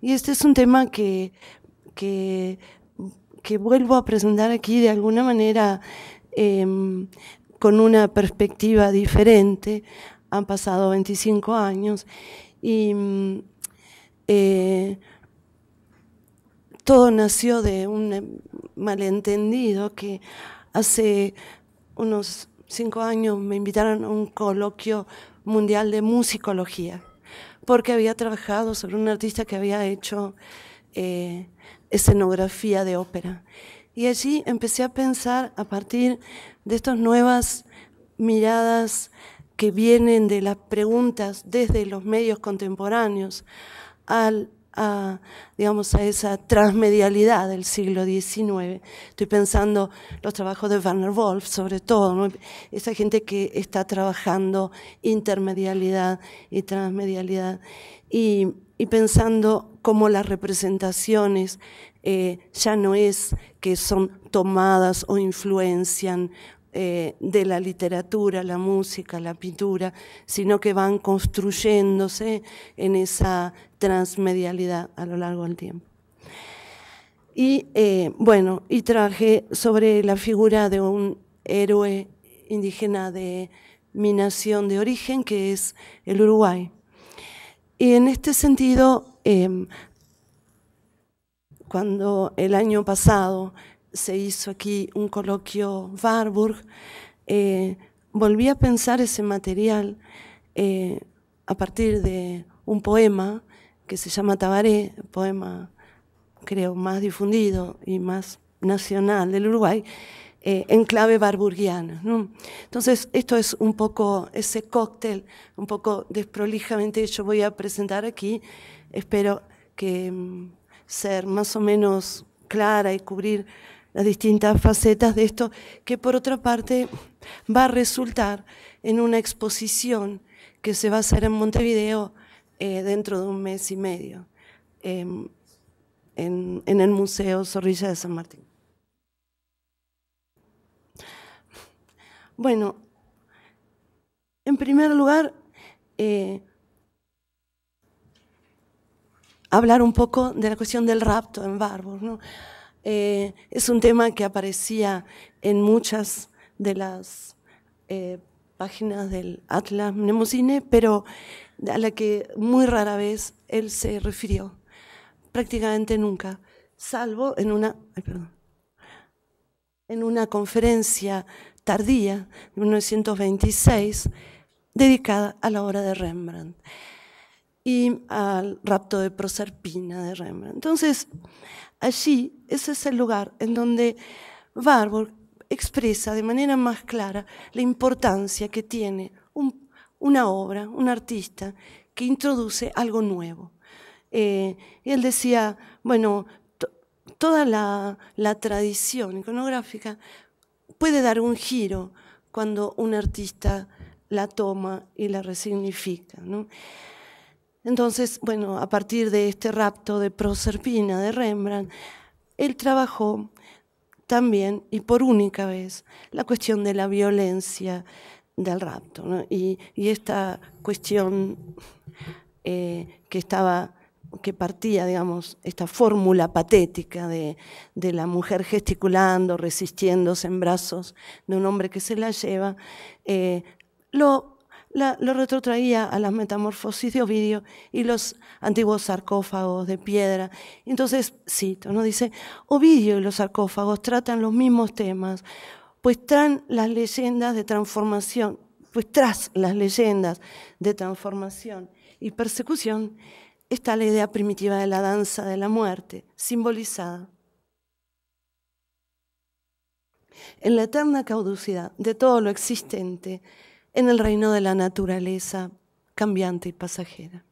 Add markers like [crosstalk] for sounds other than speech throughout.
Y este es un tema que, vuelvo a presentar aquí de alguna manera em, con una perspectiva diferente. Han pasado 25 años y mm, eh, todo nació de un malentendido que hace unos cinco años me invitaron a un coloquio mundial de musicología porque había trabajado sobre un artista que había hecho eh, escenografía de ópera. Y allí empecé a pensar a partir de estas nuevas miradas que vienen de las preguntas desde los medios contemporáneos al a, digamos, a esa transmedialidad del siglo XIX. Estoy pensando los trabajos de Werner Wolf, sobre todo, esa gente que está trabajando intermedialidad y transmedialidad, y, pensando cómo las representaciones eh, ya no es que son tomadas o influencian eh, de la literatura, la música, la pintura, sino que van construyéndose en esa transmedialidad a lo largo del tiempo. Y eh, bueno, y trabajé sobre la figura de un héroe indígena de mi nación de origen, que es el Uruguay. Y en este sentido, eh, cuando el año pasado se hizo aquí un coloquio Warburg. Eh, volví a pensar ese material eh, a partir de un poema que se llama Tabaré, poema creo más difundido y más nacional del Uruguay, eh, en clave barburgiana Entonces, esto es un poco ese cóctel, un poco desprolijamente yo voy a presentar aquí. Espero que mm, ser más o menos clara y cubrir las distintas facetas de esto, que por otra parte va a resultar en una exposición que se va a hacer en Montevideo eh, dentro de un mes y medio em, en, el Museo Zorrilla de San Martín. Bueno, en primer lugar, eh, hablar un poco de la cuestión del rapto en Barbos. ¿no? Eh, es un tema que aparecía en muchas de las eh, páginas del Atlas Mnemocine, pero a la que muy rara vez él se refirió, prácticamente nunca, salvo en una, en una conferencia tardía de 1926 dedicada a la obra de Rembrandt y al rapto de Proserpina de Rembrandt. Entonces, allí ese es el lugar en donde Barbour expresa de manera más clara la importancia que tiene una obra, un artista que introduce algo nuevo. y eh, él decía, bueno, toda la, la tradición iconográfica puede dar un giro cuando un artista la toma y la resignifica. ¿no? Entonces, bueno, a partir de este rapto de Proserpina de Rembrandt, él trabajó también y por única vez la cuestión de la violencia del rapto y, esta cuestión eh, que estaba que partía, digamos, esta fórmula patética de, la mujer gesticulando, resistiéndose en brazos de un hombre que se la lleva, eh, lo lo retrotraía a las metamorfosis de Ovidio y los antiguos sarcófagos de piedra. Entonces, cito, ¿no? dice, Ovidio y los sarcófagos tratan los mismos temas, pues traen las leyendas de transformación, pues tras las leyendas de transformación y persecución está la idea primitiva de la danza de la muerte, simbolizada en la eterna caducidad de todo lo existente en el reino de la naturaleza cambiante y pasajera.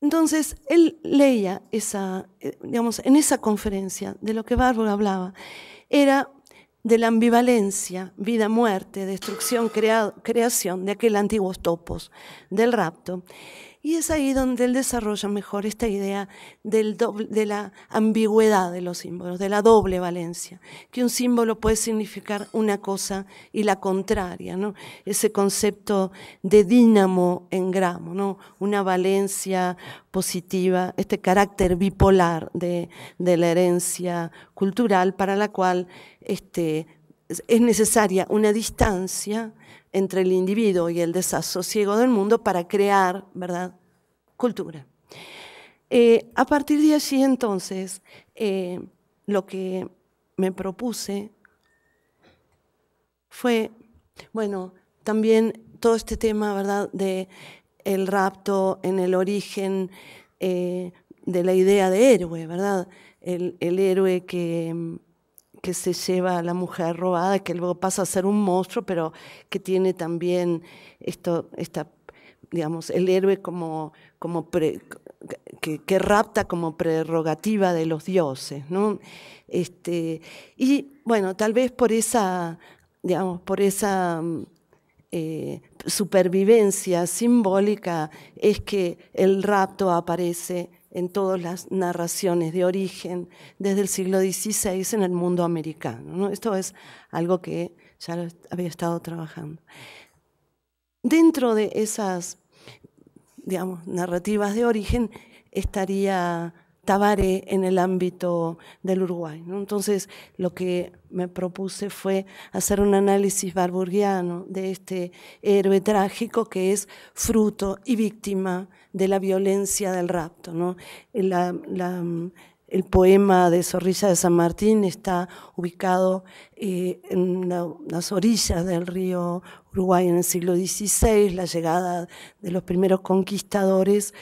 Entonces, él leía esa, eh, digamos, en esa conferencia de lo que Bárbara hablaba, era de la ambivalencia, vida-muerte, destrucción, creación de aquel antiguo topos, del rapto. Y es ahí donde él desarrolla mejor esta idea de la ambigüedad de los símbolos, de la doble valencia, que un símbolo puede significar una cosa y la contraria, ¿no? Ese concepto de dínamo en gramo, ¿no? Una valencia positiva, este carácter bipolar de, de la herencia cultural para la cual este, es necesaria una distancia entre el individuo y el desasosiego del mundo para crear, ¿verdad?, cultura. Eh, a partir de allí, entonces, eh, lo que me propuse fue, bueno, también todo este tema, ¿verdad?, de el rapto en el origen eh, de la idea de héroe, ¿verdad? el héroe que que se lleva a la mujer robada, que luego pasa a ser un monstruo, pero que tiene también esto, esta, digamos, el héroe como, que, rapta como prerrogativa de los dioses, ¿no? Este, y bueno, tal vez por esa, digamos, por esa mm, eh, supervivencia simbólica es que el rapto aparece en todas las narraciones de origen desde el siglo XVI en el mundo americano. Esto es algo que ya había estado trabajando. Dentro de esas, digamos, narrativas de origen estaría Tabaré en el ámbito del Uruguay. Entonces, lo que me propuse fue hacer un análisis barburguiano de este héroe trágico que es fruto y víctima de la violencia del rapto. el poema de Zorrilla de San Martín está ubicado eh, en las orillas del río Uruguay en el siglo XVI, la llegada de los primeros conquistadores.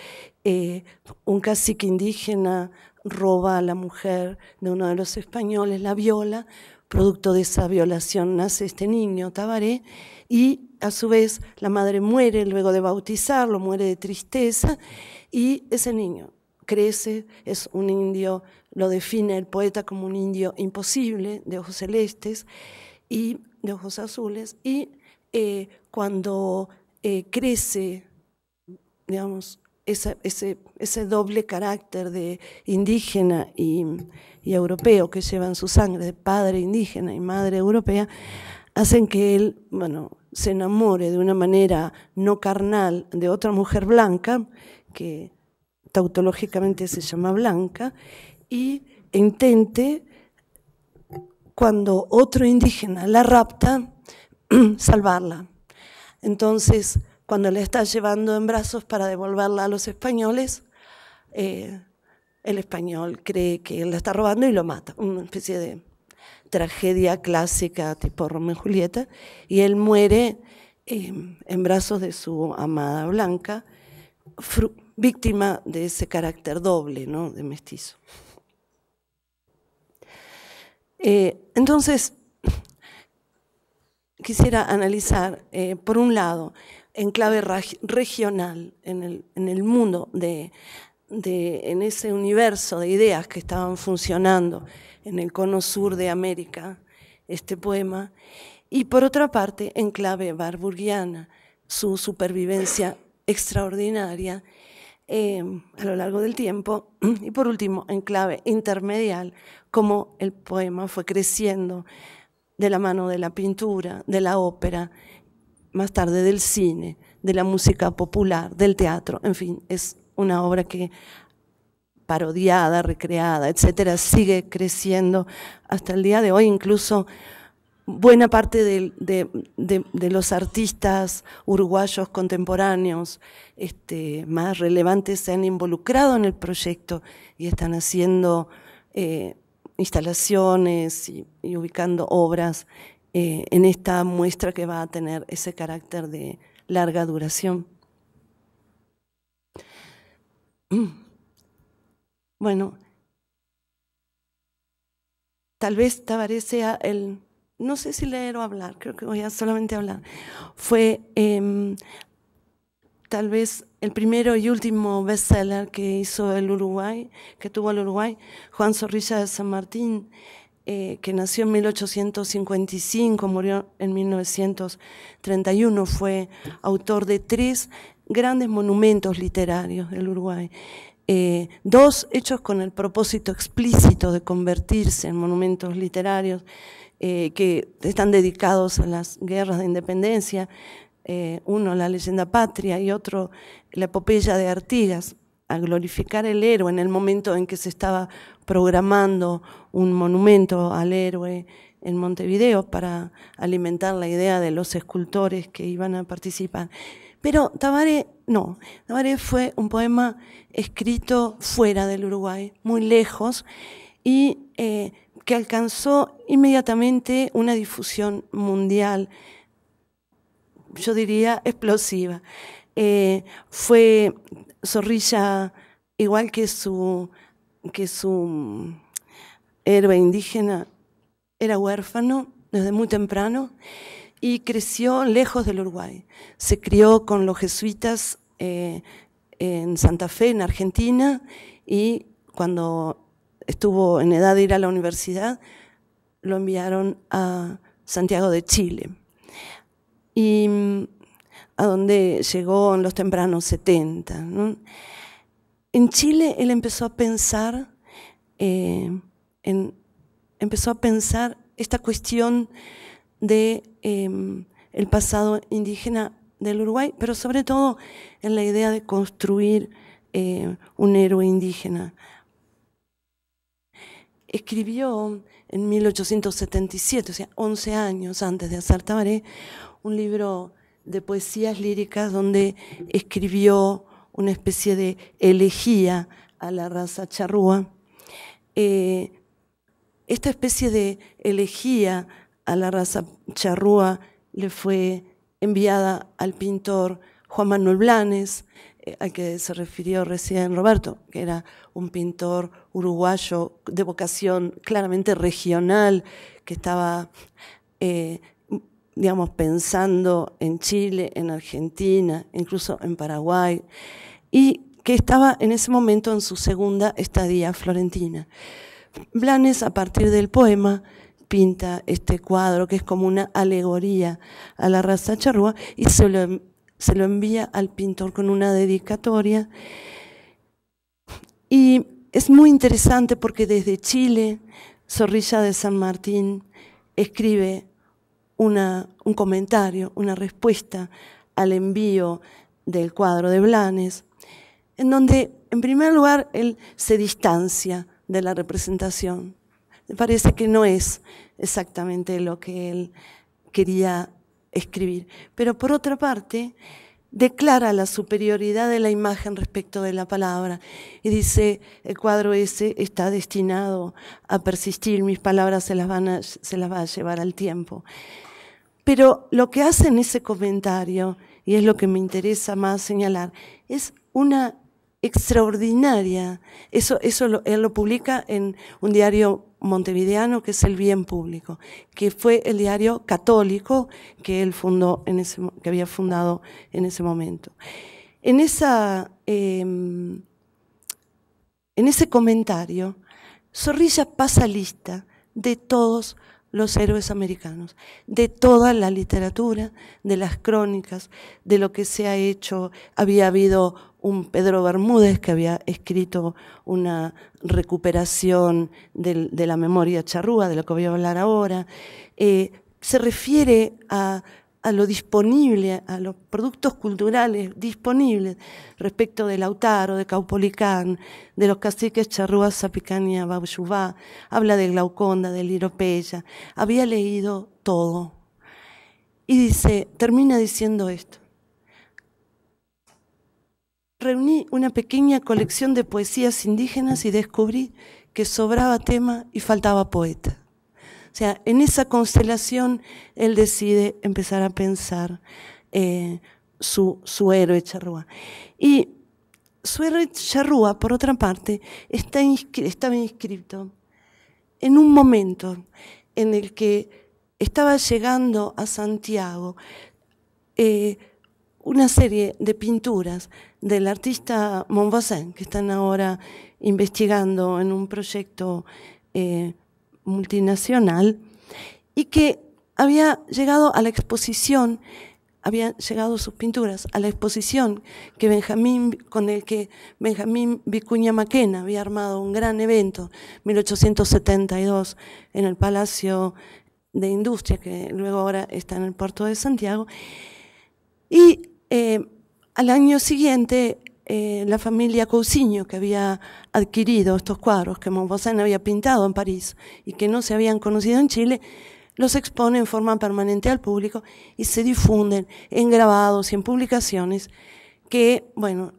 Eh, un cacique indígena roba a la mujer de uno de los españoles, la viola, producto de esa violación nace este niño, Tabaré, y a su vez la madre muere luego de bautizarlo, muere de tristeza y ese niño crece, es un indio, lo define el poeta como un indio imposible, de ojos celestes y de ojos azules, y eh, cuando eh, crece, digamos, ese, ese, doble carácter de indígena y, y europeo que llevan su sangre, de padre indígena y madre europea, hacen que él, bueno, se enamore de una manera no carnal de otra mujer blanca, que tautológicamente se llama blanca, y intente, cuando otro indígena la rapta, [clears throat] salvarla. Entonces, cuando la está llevando en brazos para devolverla a los españoles, eh, el español cree que la está robando y lo mata, una especie de tragedia clásica tipo Romeo y Julieta, y él muere em, en brazos de su amada Blanca, víctima de ese carácter doble, ¿no? De mestizo. Eh, entonces, quisiera analizar, eh, por un lado, en clave regional, en el mundo de de, en ese universo de ideas que estaban funcionando en el cono sur de América, este poema, y por otra parte, en clave barburguiana, su supervivencia extraordinaria eh, a lo largo del tiempo, [clears throat] y por último, en clave intermedial, cómo el poema fue creciendo de la mano de la pintura, de la ópera, más tarde del cine, de la música popular, del teatro, en fin, es una obra que parodiada, recreada, etcétera, sigue creciendo hasta el día de hoy, incluso buena parte de, los artistas uruguayos contemporáneos este, más relevantes se han involucrado en el proyecto y están haciendo eh, instalaciones y, ubicando obras eh, en esta muestra que va a tener ese carácter de larga duración. Mm. Bueno, tal vez te sea el, no sé si leer o hablar, creo que voy a solamente hablar, fue em, tal vez el primero y último bestseller que hizo el Uruguay, que tuvo el Uruguay, Juan Zorrilla de San Martín, eh, que nació en 1855, murió en 1931, fue autor de tres grandes monumentos literarios del Uruguay. Eh, dos hechos con el propósito explícito de convertirse en monumentos literarios eh, que están dedicados a las guerras de independencia, eh, uno la leyenda patria y otro la epopeya de Artigas, a glorificar el héroe en el momento en que se estaba programando un monumento al héroe en Montevideo para alimentar la idea de los escultores que iban a participar. Pero Tabaré, no, Tabaré fue un poema escrito fuera del Uruguay, muy lejos, y eh, que alcanzó inmediatamente una difusión mundial, yo diría explosiva. Eh, fue Zorrilla, igual que su, que su mm, indígena, era huérfano desde muy temprano y creció lejos del Uruguay. Se crió con los jesuitas eh, en Santa Fe, en Argentina, y cuando estuvo en edad de ir a la universidad, lo enviaron a Santiago de Chile, y mm, a donde llegó en los tempranos 70. En Chile él empezó a pensar, eh, empezó a pensar esta cuestión de Em, el pasado indígena del Uruguay, pero sobre todo en la idea de construir eh, un héroe indígena. Escribió en 1877, o sea, 11 años antes de hacer Tabaré, un libro de poesías líricas donde escribió una especie de elegía a la raza charrúa. Eh, esta especie de elegía a la raza charrúa le fue enviada al pintor Juan Manuel Blanes, eh, al que se refirió recién Roberto, que era un pintor uruguayo de vocación claramente regional, que estaba, eh, digamos, pensando en Chile, en Argentina, incluso en Paraguay, y que estaba en ese momento en su segunda estadía florentina. Blanes, a partir del poema, pinta este cuadro, que es como una alegoría a la raza charrúa, y se lo, envía al pintor con una dedicatoria. Y es muy interesante porque desde Chile, Zorrilla de San Martín escribe un comentario, una respuesta al envío del cuadro de Blanes, en donde, en primer lugar, él se distancia de la representación parece que no es exactamente lo que él quería escribir. Pero por otra parte, declara la superioridad de la imagen respecto de la palabra y dice, el cuadro ese está destinado a persistir, mis palabras se las, van a, va a llevar al tiempo. Pero lo que hace en ese comentario, y es lo que me interesa más señalar, es una extraordinaria, eso, eso él lo publica en un diario montevideano, que es El Bien Público, que fue el diario católico que él fundó, en ese, que había fundado en ese momento. En, esa, em, en ese comentario, Zorrilla pasa lista de todos los héroes americanos, de toda la literatura, de las crónicas, de lo que se ha hecho. Había habido un Pedro Bermúdez que había escrito una recuperación de, la memoria charrúa, de lo que voy a hablar ahora, eh, se refiere a, lo disponible, a los productos culturales disponibles respecto de Lautaro, de Caupolicán, de los caciques charrúas Zapicania, Bauyubá, habla de Glauconda, de Liropeya, había leído todo. Y dice, termina diciendo esto. Reuní una pequeña colección de poesías indígenas y descubrí que sobraba tema y faltaba poeta. O sea, en esa constelación él decide empezar a pensar eh, su, héroe charrúa. Y su héroe charrúa, por otra parte, está estaba inscrito en un momento en el que estaba llegando a Santiago. Eh, una serie de pinturas del artista Montbazin, que están ahora investigando en un proyecto eh, multinacional, y que había llegado a la exposición, habían llegado sus pinturas a la exposición que Benjamín, con el que Benjamín Vicuña Maquena había armado un gran evento, 1872, en el Palacio de Industria, que luego ahora está en el puerto de Santiago. Y eh, al año siguiente, eh, la familia Cousiño, que había adquirido estos cuadros que Montbozán había pintado en París y que no se habían conocido en Chile, los expone en forma permanente al público y se difunden en grabados y en publicaciones que, bueno,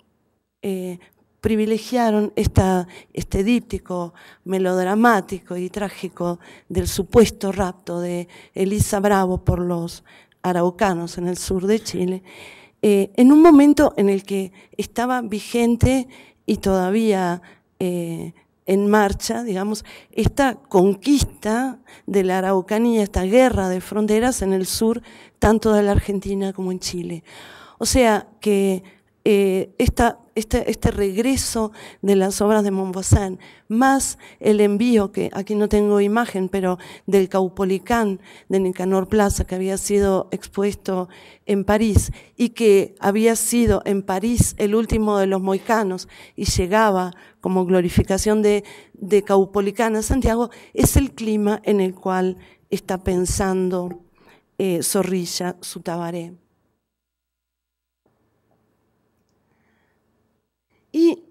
eh, privilegiaron esta, este díptico melodramático y trágico del supuesto rapto de Elisa Bravo por los araucanos en el sur de Chile. Eh, en un momento en el que estaba vigente y todavía eh, en marcha, digamos, esta conquista de la Araucanía, esta guerra de fronteras en el sur, tanto de la Argentina como en Chile. O sea que eh, este, regreso de las obras de Montbozán, más el envío, que aquí no tengo imagen, pero del Caupolicán de Nicanor Plaza, que había sido expuesto en París y que había sido en París el último de los moicanos y llegaba como glorificación de, Caupolicán a Santiago, es el clima en el cual está pensando eh, Zorrilla su tabaré. Y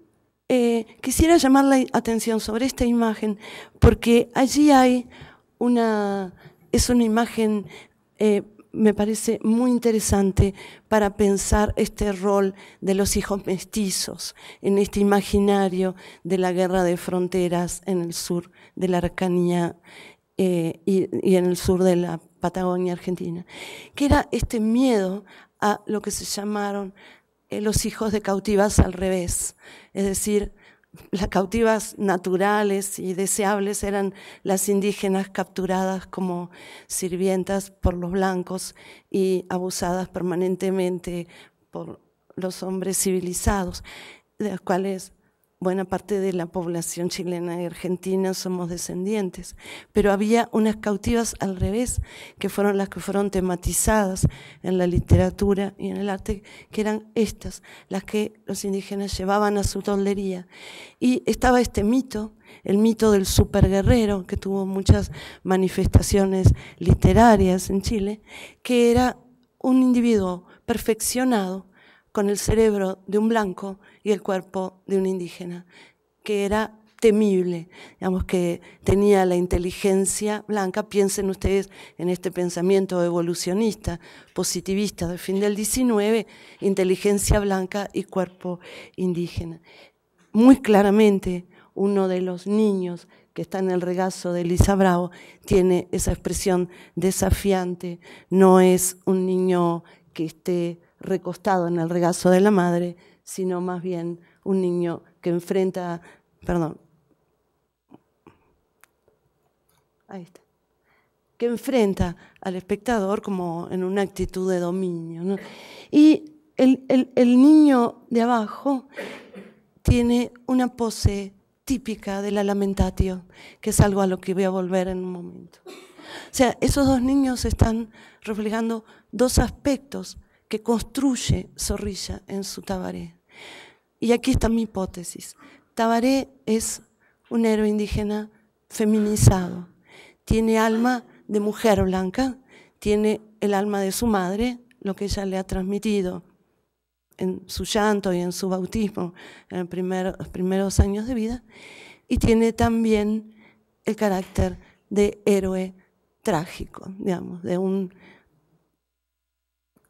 eh, quisiera llamar la atención sobre esta imagen, porque allí hay una, es una imagen, eh, me parece muy interesante para pensar este rol de los hijos mestizos en este imaginario de la guerra de fronteras en el sur de la Arcanía eh, y en el sur de la Patagonia Argentina, que era este miedo a lo que se llamaron eh, los hijos de cautivas al revés. Es decir, las cautivas naturales y deseables eran las indígenas capturadas como sirvientas por los blancos y abusadas permanentemente por los hombres civilizados, de las cuales buena parte de la población chilena y argentina somos descendientes, pero había unas cautivas al revés, que fueron las que fueron tematizadas en la literatura y en el arte, que eran estas, las que los indígenas llevaban a su toldería. Y estaba este mito, el mito del superguerrero, que tuvo muchas manifestaciones literarias en Chile, que era un individuo perfeccionado con el cerebro de un blanco y el cuerpo de un indígena, que era temible, digamos que tenía la inteligencia blanca, piensen ustedes en este pensamiento evolucionista, positivista del fin del 19, inteligencia blanca y cuerpo indígena. Muy claramente uno de los niños que está en el regazo de Elisa Bravo tiene esa expresión desafiante, no es un niño que esté recostado en el regazo de la madre, sino más bien un niño que enfrenta, perdón, que enfrenta al espectador como en una actitud de dominio. Y el, el niño de abajo tiene una pose típica de la lamentatio, que es algo a lo que voy a volver en un momento. O sea, esos dos niños están reflejando dos aspectos que construye Zorrilla en su Tabaré. Y aquí está mi hipótesis. Tabaré es un héroe indígena feminizado. Tiene alma de mujer blanca, tiene el alma de su madre, lo que ella le ha transmitido en su llanto y en su bautismo en los primeros años de vida, y tiene también el carácter de héroe trágico, digamos, de un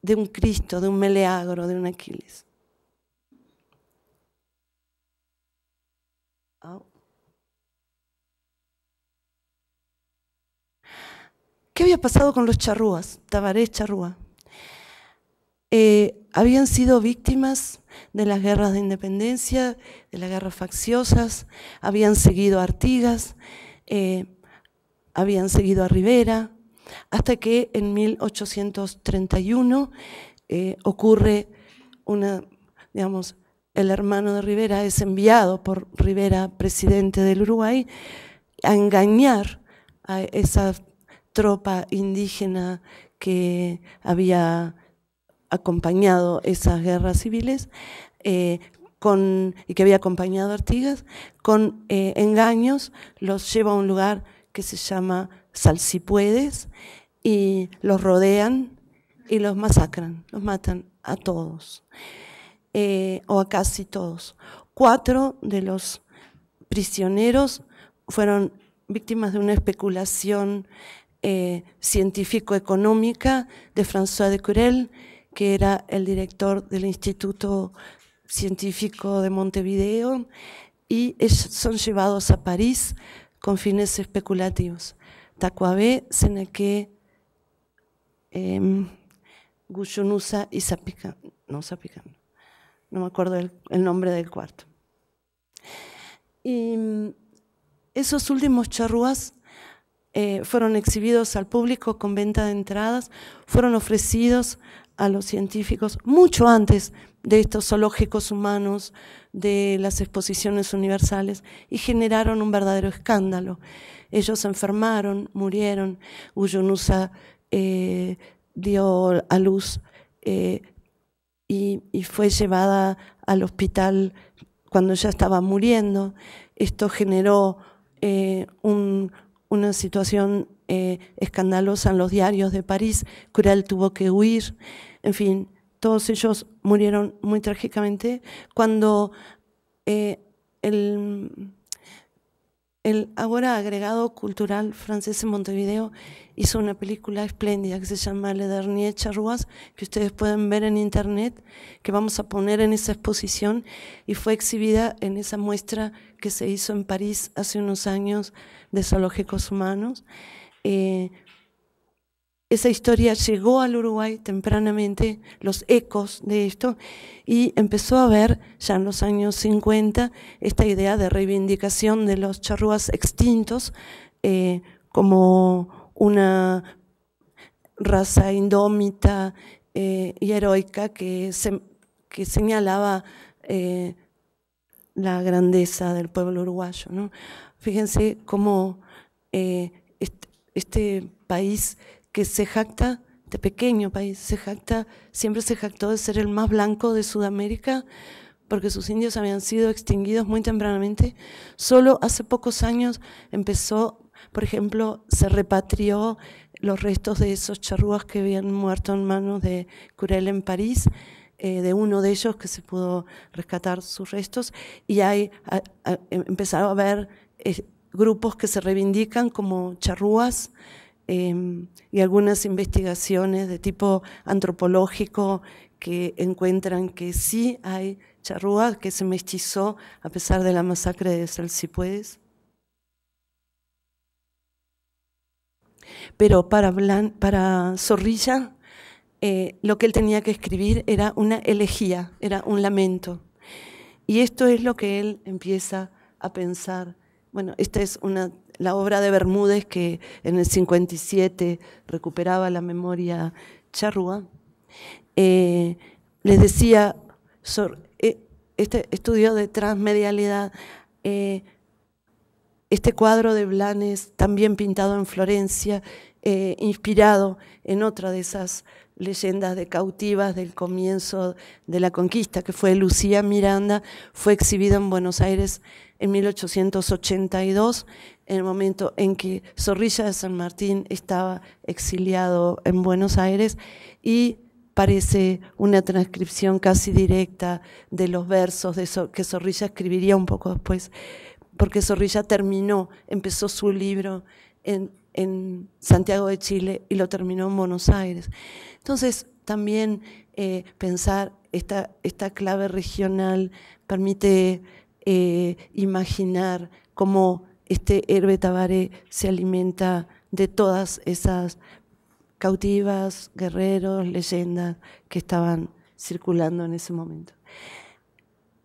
de un Cristo, de un Meleagro, de un Aquiles. Oh. ¿Qué había pasado con los charrúas, Tabaré charrúa? Eh, habían sido víctimas de las guerras de independencia, de las guerras facciosas, habían seguido a Artigas, eh, habían seguido a Rivera, hasta que en 1831 eh, ocurre una, digamos, el hermano de Rivera es enviado por Rivera, presidente del Uruguay, a engañar a esa tropa indígena que había acompañado esas guerras civiles eh, y que había acompañado a Artigas, con eh, engaños los lleva a un lugar que se llama Sal y los rodean y los masacran, los matan a todos, eh, o a casi todos. Cuatro de los prisioneros fueron víctimas de una especulación eh, científico-económica de François de Curel, que era el director del Instituto Científico de Montevideo, y son llevados a París con fines especulativos. Tacuabe, Seneque, eh, y zapica no Zapican, no me acuerdo el, nombre del cuarto. Y mm, esos últimos charrúas eh, fueron exhibidos al público con venta de entradas, fueron ofrecidos a los científicos mucho antes de estos zoológicos humanos, de las exposiciones universales, y generaron un verdadero escándalo. Ellos se enfermaron, murieron, Uyunusa eh, dio a luz eh, y, fue llevada al hospital cuando ya estaba muriendo. Esto generó eh, una situación escandalosa en los diarios de París. Curiel tuvo que huir. En fin, todos ellos murieron muy trágicamente cuando eh, el, el ahora agregado cultural francés en Montevideo hizo una película espléndida que se llama Le Dernier Charruas, que ustedes pueden ver en internet, que vamos a poner en esa exposición y fue exhibida en esa muestra que se hizo en París hace unos años de zoológicos humanos. Eh, esa historia llegó al Uruguay tempranamente, los ecos de esto, y empezó a ver ya en los años 50 esta idea de reivindicación de los charrúas extintos eh, como una raza indómita eh, y heroica que, señalaba eh, la grandeza del pueblo uruguayo. Fíjense cómo este país que se jacta de pequeño país, se jacta, siempre se jactó de ser el más blanco de Sudamérica, porque sus indios habían sido extinguidos muy tempranamente. Solo hace pocos años empezó, por ejemplo, se repatrió los restos de esos charrúas que habían muerto en manos de Curel en París, eh, de uno de ellos que se pudo rescatar sus restos, y hay, empezado a, em, empezaron haber eh, grupos que se reivindican como charrúas, Em, y algunas investigaciones de tipo antropológico que encuentran que sí hay charrúa que se mestizó a pesar de la masacre de Salsipuedes. Pero para, para Zorrilla eh, lo que él tenía que escribir era una elegía, era un lamento. Y esto es lo que él empieza a pensar bueno, esta es la obra de Bermúdez que en el 57 recuperaba la memoria charrúa. Eh, les decía, eh, este estudio de transmedialidad, eh, este cuadro de Blanes, también pintado en Florencia, inspirado en otra de esas leyendas de cautivas del comienzo de la conquista, que fue Lucía Miranda, fue exhibida en Buenos Aires en 1882, en el momento en que Zorrilla de San Martín estaba exiliado en Buenos Aires y parece una transcripción casi directa de los versos que Zorrilla escribiría un poco después, porque Zorrilla terminó, empezó su libro en en Santiago de Chile y lo terminó en Buenos Aires. Entonces, también eh, pensar esta, esta, clave regional permite eh, imaginar cómo este herbe tabaré se alimenta de todas esas cautivas, guerreros, leyendas que estaban circulando en ese momento.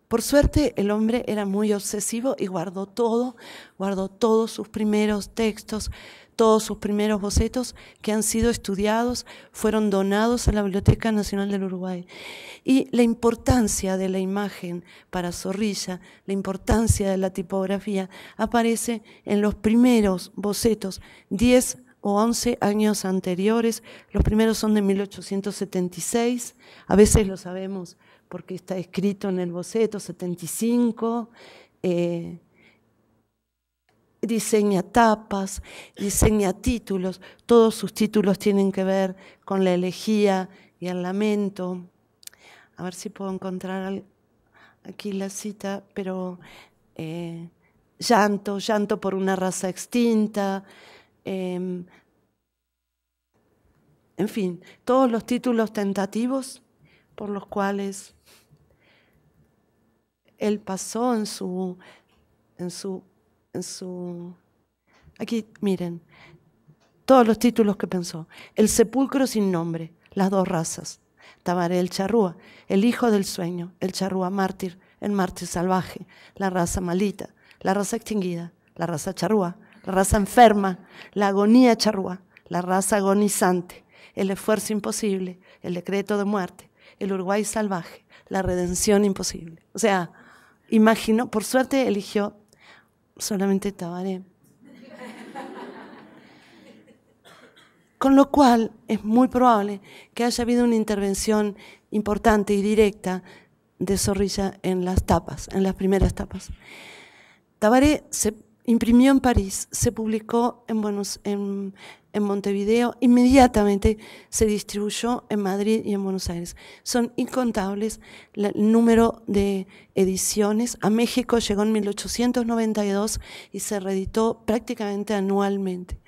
Por suerte, el hombre era muy obsesivo y guardó todo, guardó todos sus primeros textos, todos sus primeros bocetos que han sido estudiados fueron donados a la Biblioteca Nacional del Uruguay. Y la importancia de la imagen para Zorrilla, la importancia de la tipografía, aparece en los primeros bocetos, 10 o 11 años anteriores. Los primeros son de 1876, a veces lo sabemos porque está escrito en el boceto, 75, diseña tapas, diseña títulos, todos sus títulos tienen que ver con la elegía y el lamento. A ver si puedo encontrar aquí la cita, pero eh, llanto, llanto por una raza extinta. Em, en fin, todos los títulos tentativos por los cuales él pasó en su, en su en su... Aquí, miren, todos los títulos que pensó. El sepulcro sin nombre, las dos razas. Tabaré el charrúa, el hijo del sueño, el charrúa mártir, el mártir salvaje, la raza malita, la raza extinguida, la raza charrúa, la raza enferma, la agonía charrúa, la raza agonizante, el esfuerzo imposible, el decreto de muerte, el Uruguay salvaje, la redención imposible. O sea, imagino por suerte eligió solamente Tabaré. Con lo cual es muy probable que haya habido una intervención importante y directa de Zorrilla en las tapas, en las primeras tapas. Tabaré se imprimió en París, se publicó en, Buenos, en, en Montevideo, inmediatamente se distribuyó en Madrid y en Buenos Aires. Son incontables el número de ediciones. A México llegó en 1892 y se reeditó prácticamente anualmente.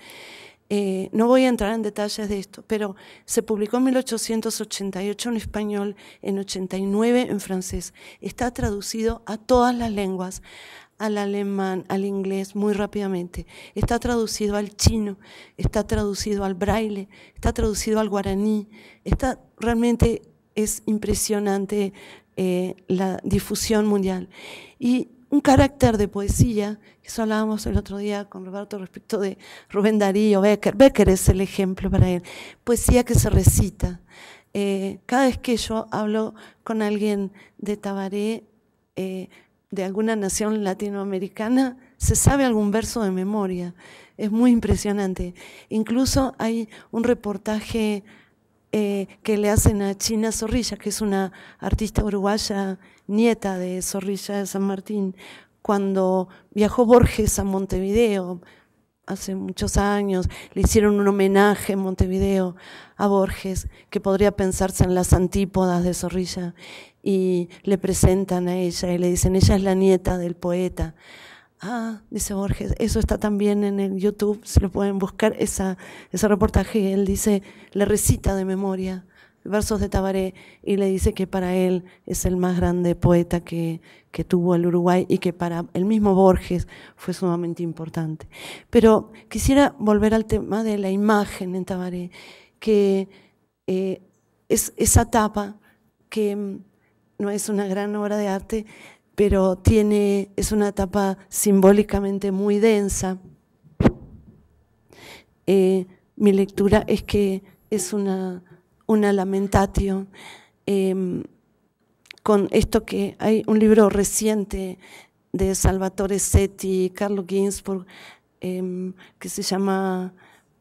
Eh, no voy a entrar en detalles de esto, pero se publicó en 1888 en español, en 89 en francés. Está traducido a todas las lenguas al alemán, al inglés muy rápidamente. Está traducido al chino, está traducido al braille, está traducido al guaraní. Está, realmente es impresionante eh, la difusión mundial. Y un carácter de poesía, eso hablábamos el otro día con Roberto respecto de Rubén Darío Becker. Becker es el ejemplo para él. Poesía que se recita. Eh, cada vez que yo hablo con alguien de Tabaré, eh, de alguna nación latinoamericana se sabe algún verso de memoria. Es muy impresionante. Incluso hay un reportaje eh, que le hacen a China Zorrilla, que es una artista uruguaya nieta de Zorrilla de San Martín, cuando viajó Borges a Montevideo hace muchos años, le hicieron un homenaje en Montevideo a Borges, que podría pensarse en las antípodas de Zorrilla y le presentan a ella y le dicen, ella es la nieta del poeta. Ah, dice Borges, eso está también en el YouTube, se lo pueden buscar, esa, ese reportaje, él dice, le recita de memoria versos de Tabaré y le dice que para él es el más grande poeta que, tuvo el Uruguay y que para el mismo Borges fue sumamente importante. Pero quisiera volver al tema de la imagen en Tabaré, que eh, es esa tapa que no es una gran obra de arte, pero tiene, es una etapa simbólicamente muy densa. Eh, mi lectura es que es una, una lamentatio. Em, con esto que hay un libro reciente de Salvatore Setti, Carlo Ginsburg, em, que se llama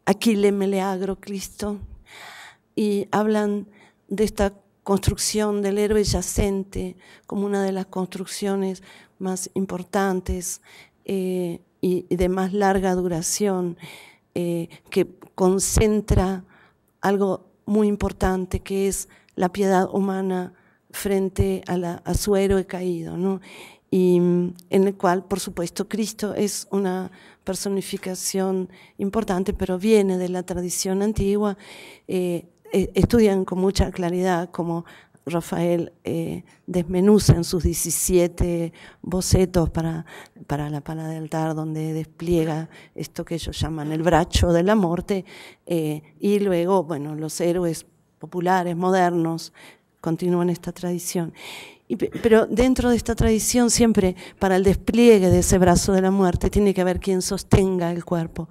Aquile Meleagro Cristo, y hablan de esta construcción del héroe yacente como una de las construcciones más importantes eh, y, de más larga duración, eh, que concentra algo muy importante que es la piedad humana frente a, su héroe caído, ¿no? y en el cual, por supuesto, Cristo es una personificación importante, pero viene de la tradición antigua. Eh, eh, estudian con mucha claridad cómo Rafael eh, desmenuza en sus 17 bocetos para, para la pala de altar, donde despliega esto que ellos llaman el bracho de la muerte, eh, y luego, bueno, los héroes populares, modernos, continúan esta tradición. pero dentro de esta tradición siempre para el despliegue de ese brazo de la muerte tiene que haber quien sostenga el cuerpo,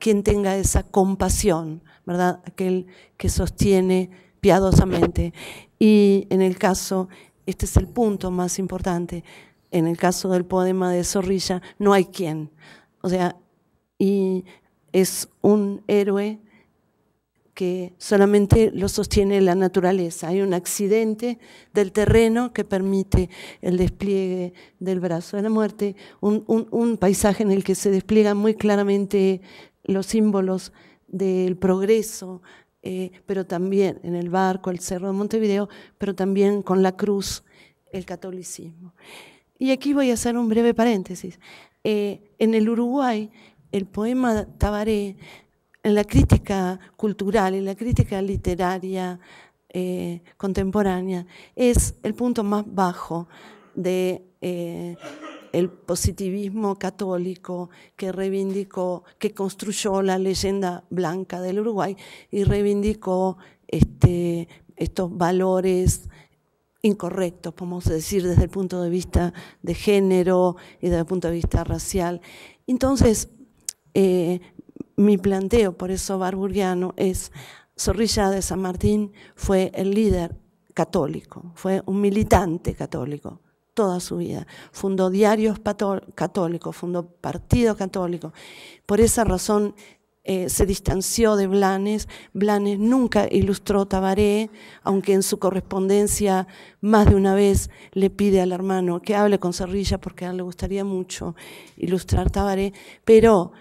quien tenga esa compasión ¿verdad? Aquel que sostiene piadosamente. Y en el caso, este es el punto más importante, en el caso del poema de Zorrilla, no hay quien. O sea, y es un héroe que solamente lo sostiene la naturaleza. Hay un accidente del terreno que permite el despliegue del brazo de la muerte, un, un paisaje en el que se despliegan muy claramente los símbolos del progreso, eh, pero también en el barco, el cerro de Montevideo, pero también con la cruz, el catolicismo. Y aquí voy a hacer un breve paréntesis. Eh, en el Uruguay, el poema Tabaré, en la crítica cultural, y la crítica literaria eh, contemporánea, es el punto más bajo de el positivismo católico que reivindicó, que construyó la leyenda blanca del Uruguay y reivindicó este, estos valores incorrectos, podemos decir, desde el punto de vista de género y desde el punto de vista racial. Entonces, eh, mi planteo, por eso barburguiano, es Zorrilla de San Martín fue el líder católico, fue un militante católico, toda su vida. Fundó diarios católicos, fundó partido católico. Por esa razón eh, se distanció de Blanes. Blanes nunca ilustró Tabaré, aunque en su correspondencia más de una vez le pide al hermano que hable con Cerrilla porque a él le gustaría mucho ilustrar Tabaré, pero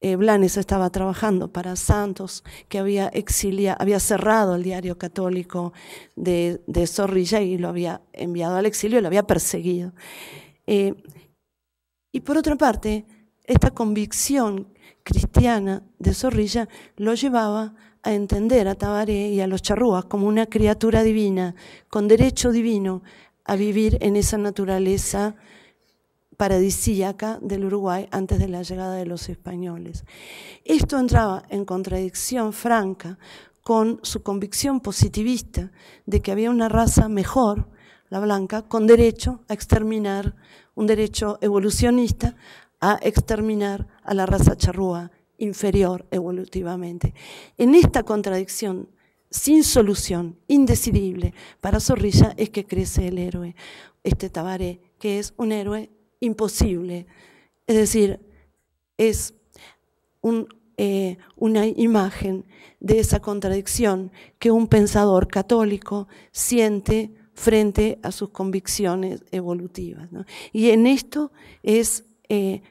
eh, Blanes estaba trabajando para Santos, que había exiliado, había cerrado el diario católico de, Zorrilla y lo había enviado al exilio, y lo había perseguido. Eh, y por otra parte, esta convicción cristiana de Zorrilla lo llevaba a entender a Tabaré y a los charrúas como una criatura divina, con derecho divino a vivir en esa naturaleza paradisíaca del Uruguay antes de la llegada de los españoles. Esto entraba en contradicción franca con su convicción positivista de que había una raza mejor, la blanca, con derecho a exterminar, un derecho evolucionista a exterminar a la raza charrúa inferior evolutivamente. En esta contradicción sin solución, indecidible, para Zorrilla es que crece el héroe, este Tabaré, que es un héroe imposible. Es decir, es eh, una imagen de esa contradicción que un pensador católico siente frente a sus convicciones evolutivas. Y en esto es eh,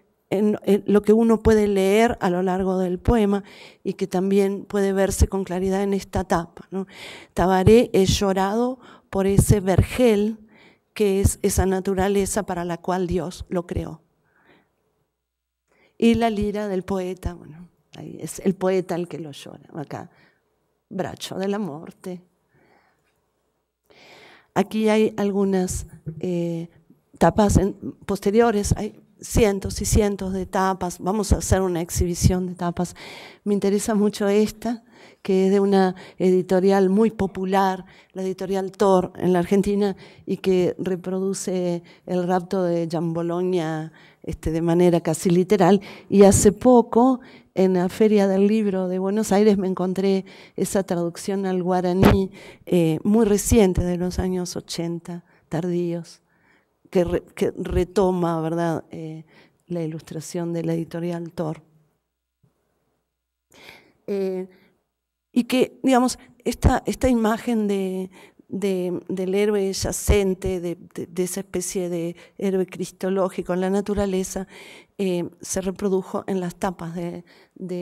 lo que uno puede leer a lo largo del poema y que también puede verse con claridad en esta etapa. Tabaré es llorado por ese vergel que es esa naturaleza para la cual Dios lo creó. Y la lira del poeta, bueno, ahí es el poeta el que lo llora, acá, bracho de la muerte. Aquí hay algunas eh, tapas posteriores, hay cientos y cientos de tapas, vamos a hacer una exhibición de tapas. Me interesa mucho esta, que es de una editorial muy popular, la editorial Thor en la Argentina, y que reproduce el rapto de Jan Bologna este, de manera casi literal. Y hace poco, en la Feria del Libro de Buenos Aires, me encontré esa traducción al guaraní eh, muy reciente, de los años 80, tardíos, que, retoma ¿verdad? Eh, la ilustración de la editorial Thor. Eh, y que, digamos, esta, esta imagen del héroe yacente, de, esa especie de héroe cristológico en la naturaleza, eh, se reprodujo en las tapas de,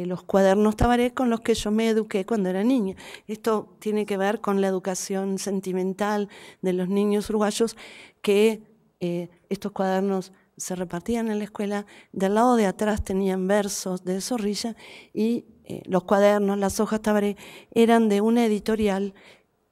los cuadernos Tabaré con los que yo me eduqué cuando era niña. Esto tiene que ver con la educación sentimental de los niños uruguayos, que eh, estos cuadernos se repartían en la escuela, del lado de atrás tenían versos de zorrilla y eh, los cuadernos, las hojas tabaré, eran de una editorial,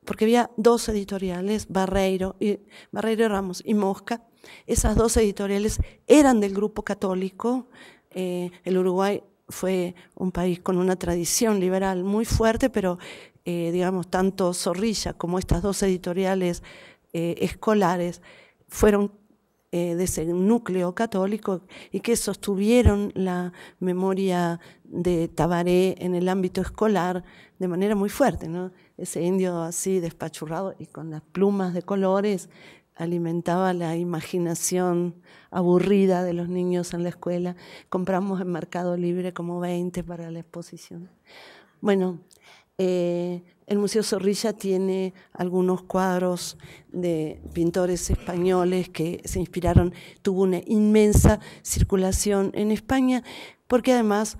porque había dos editoriales, Barreiro y, Barreiro Ramos y Mosca. Esas dos editoriales eran del grupo católico. Eh, el Uruguay fue un país con una tradición liberal muy fuerte, pero eh, digamos, tanto Zorrilla como estas dos editoriales escolares fueron eh, de ese núcleo católico y que sostuvieron la memoria de Tabaré en el ámbito escolar de manera muy fuerte, ¿no? Ese indio así despachurrado y con las plumas de colores alimentaba la imaginación aburrida de los niños en la escuela. Compramos en Mercado Libre como 20 para la exposición. Bueno, eh, el Museo Zorrilla tiene algunos cuadros de pintores españoles que se inspiraron, tuvo una inmensa circulación en España, porque además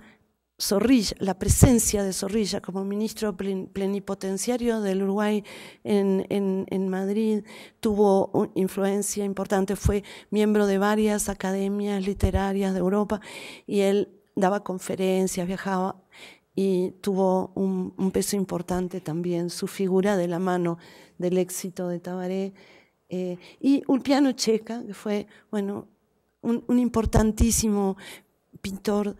Zorrilla, la presencia de Zorrilla como ministro plenipotenciario del Uruguay en, en Madrid tuvo influencia importante, fue miembro de varias academias literarias de Europa y él daba conferencias, viajaba y tuvo un, peso importante también su figura de la mano del éxito de Tabaré. Eh, y Ulpiano Checa, que fue bueno, un, importantísimo pintor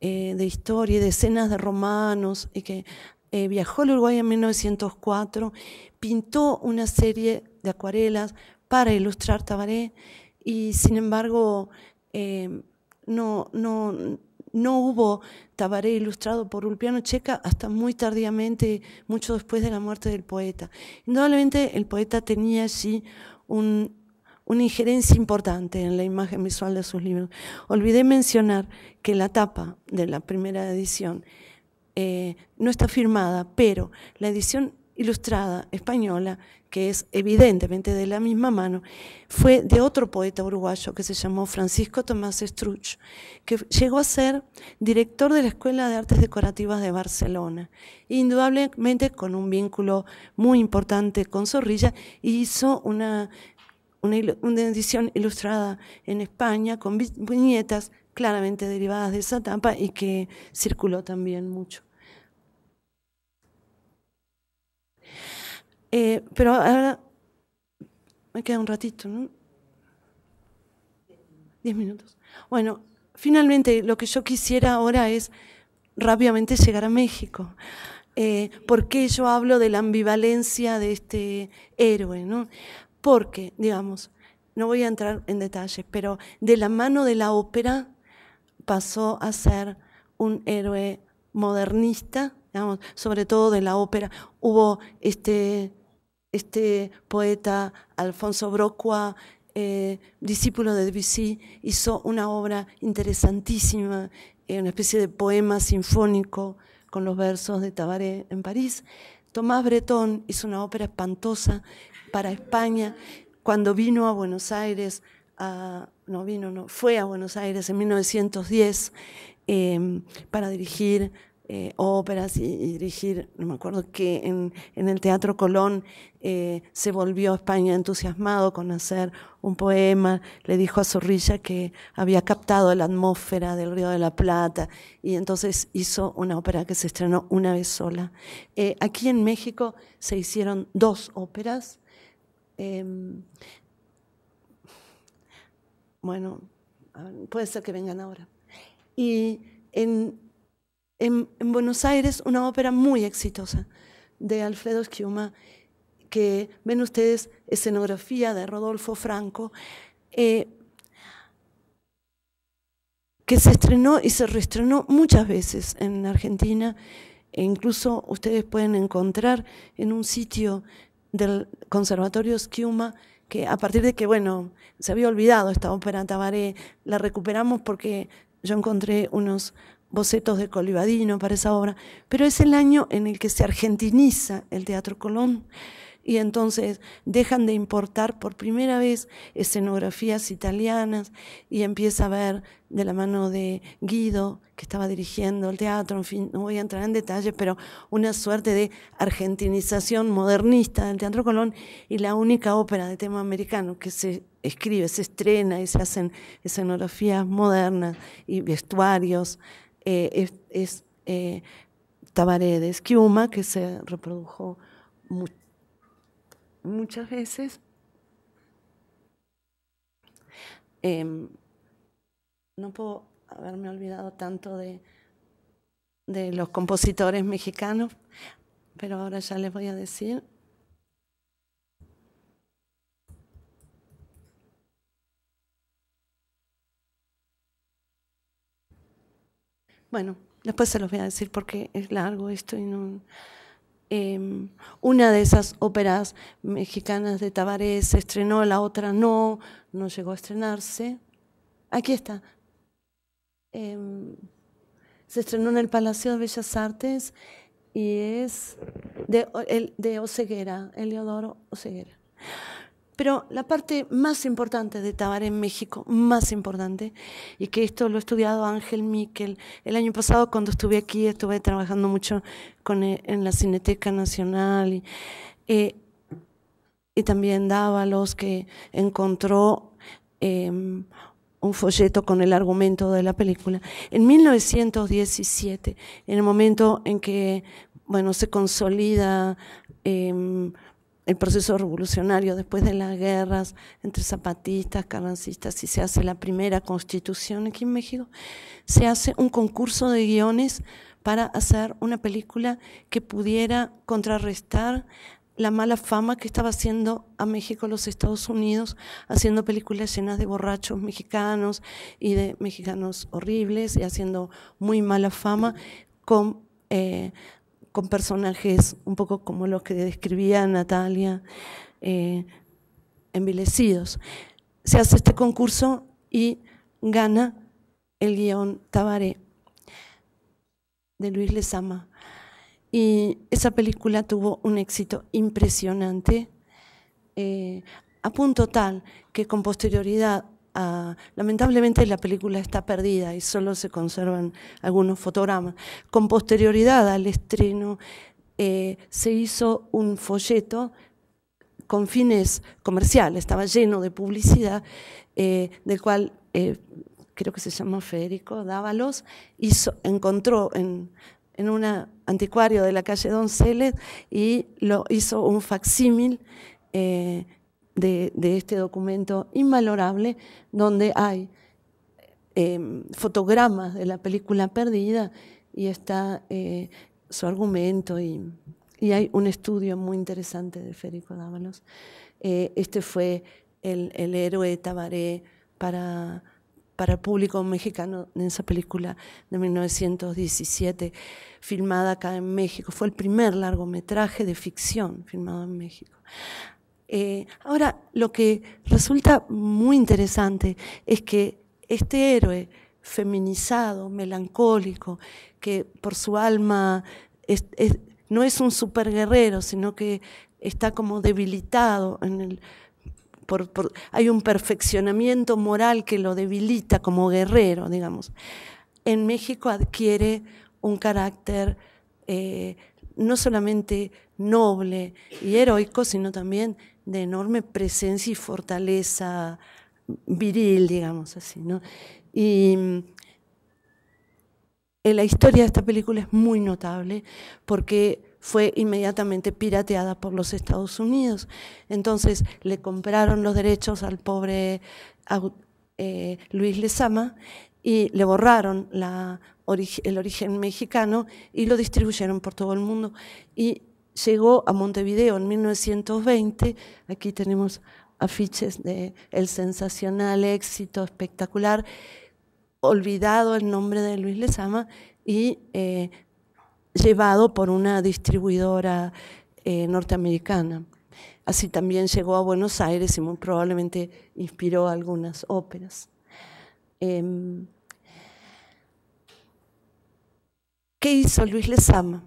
eh, de historia y de escenas de romanos, y que eh, viajó al Uruguay en 1904, pintó una serie de acuarelas para ilustrar Tabaré, y sin embargo no, no, no hubo Tabaré ilustrado por Ulpiano Checa hasta muy tardíamente, mucho después de la muerte del poeta. Indudablemente el poeta tenía allí una injerencia importante en la imagen visual de sus libros. Olvidé mencionar que la tapa de la primera edición eh, no está firmada, pero la edición ilustrada española, que es evidentemente de la misma mano, fue de otro poeta uruguayo que se llamó Francisco Tomás Struch, que llegó a ser director de la Escuela de Artes Decorativas de Barcelona, indudablemente con un vínculo muy importante con Zorrilla, hizo una, una, una edición ilustrada en España con viñetas claramente derivadas de esa etapa y que circuló también mucho. Eh, pero ahora me queda un ratito, ¿no? Diez minutos. Bueno, finalmente lo que yo quisiera ahora es rápidamente llegar a México. Eh, ¿Por qué yo hablo de la ambivalencia de este héroe? ¿no? Porque, digamos, no voy a entrar en detalles, pero de la mano de la ópera pasó a ser un héroe modernista, digamos, sobre todo de la ópera. Hubo este este poeta Alfonso Brocua, eh, discípulo de Debussy, hizo una obra interesantísima, eh, una especie de poema sinfónico con los versos de Tabaré en París. Tomás Bretón hizo una ópera espantosa para España cuando vino a Buenos Aires, no vino, no, fue a Buenos Aires en 1910 eh, para dirigir eh, óperas y, dirigir, no me acuerdo que en, el Teatro Colón eh, se volvió a España entusiasmado con hacer un poema, le dijo a Zorrilla que había captado la atmósfera del Río de la Plata y entonces hizo una ópera que se estrenó una vez sola. Eh, aquí en México se hicieron dos óperas. Em, bueno, puede ser que vengan ahora. Y en en, Buenos Aires una ópera muy exitosa de Alfredo Schiuma, que ven ustedes escenografía de Rodolfo Franco, eh, que se estrenó y se reestrenó muchas veces en Argentina, e incluso ustedes pueden encontrar en un sitio del Conservatorio Schiuma, que a partir de que, bueno, se había olvidado esta ópera Tabaré, la recuperamos porque yo encontré unos bocetos de Colibadino para esa obra, pero es el año en el que se argentiniza el Teatro Colón y entonces dejan de importar por primera vez escenografías italianas y empieza a ver de la mano de Guido, que estaba dirigiendo el teatro, en fin, no voy a entrar en detalles, pero una suerte de argentinización modernista del Teatro Colón y la única ópera de tema americano que se escribe, se estrena y se hacen escenografías modernas y vestuarios eh, es, eh, Tabaré de Esquiuma, que se reprodujo muchas veces. Em, no puedo haberme olvidado tanto de, de los compositores mexicanos, pero ahora ya les voy a decir. Bueno, después se los voy a decir porque es largo esto y em, una de esas óperas mexicanas de Tabarés se estrenó, la otra no, no llegó a estrenarse. Aquí está. Em, se estrenó en el Palacio de Bellas Artes y es de, de Oseguera, Eleodoro Oseguera. Pero la parte más importante de Tabaré en México, más importante, y que esto lo ha estudiado Ángel Miquel, el año pasado cuando estuve aquí estuve trabajando mucho con, e, en la Cineteca Nacional y, eh, y también Dávalos que encontró em, un folleto con el argumento de la película. En 1917, en el momento en que bueno, se consolida... Em, el proceso revolucionario después de las guerras entre zapatistas, carrancistas, y se hace la primera constitución aquí en México, se hace un concurso de guiones para hacer una película que pudiera contrarrestar la mala fama que estaba haciendo a México los Estados Unidos, haciendo películas llenas de borrachos mexicanos y de mexicanos horribles y haciendo muy mala fama con eh, con personajes un poco como los que describía Natalia, eh, envilecidos. Se hace este concurso y gana el guión Tabaré de Luis Lezama. Y esa película tuvo un éxito impresionante, eh, a punto tal que con posterioridad Ah, lamentablemente la película está perdida y solo se conservan algunos fotogramas. Con posterioridad al estreno eh, se hizo un folleto con fines comerciales, estaba lleno de publicidad, eh, del cual eh, creo que se llama Federico Dávalos, hizo, encontró en, un anticuario de la calle Don Donceles y lo hizo un facsímil eh, de, este documento invalorable donde hay em, fotogramas de la película perdida y está eh, su argumento y, y, hay un estudio muy interesante de Federico Dávalos. Eh, este fue el, el héroe Tabaré para, para el público mexicano en esa película de 1917, filmada acá en México. Fue el primer largometraje de ficción filmado en México. Eh, ahora, lo que resulta muy interesante es que este héroe feminizado, melancólico, que por su alma no es un superguerrero, sino que está como debilitado en el, por, hay un perfeccionamiento moral que lo debilita como guerrero, digamos. En México adquiere un carácter eh, no solamente noble y heroico, sino también de enorme presencia y fortaleza viril, digamos así, ¿no? Y eh, la historia de esta película es muy notable porque fue inmediatamente pirateada por los Estados Unidos. Entonces le compraron los derechos al pobre eh, Luis Lezama y le borraron el origen mexicano y lo distribuyeron por todo el mundo. Y llegó a Montevideo en 1920. Aquí tenemos afiches de el sensacional éxito espectacular, olvidado el nombre de Luis Lezama y eh, llevado por una distribuidora eh, norteamericana. Así también llegó a Buenos Aires y muy probablemente inspiró algunas óperas. Em, ¿Qué hizo Luis Lezama?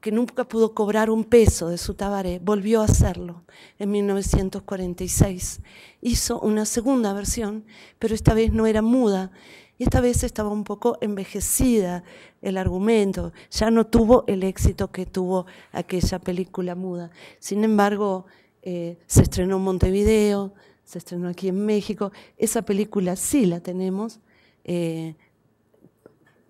que nunca pudo cobrar un peso de su tabaré, volvió a hacerlo en 1946. Hizo una segunda versión, pero esta vez no era muda, y esta vez estaba un poco envejecida el argumento, ya no tuvo el éxito que tuvo aquella película muda. Sin embargo, eh, se estrenó en Montevideo, se estrenó aquí en México, esa película sí la tenemos. Eh,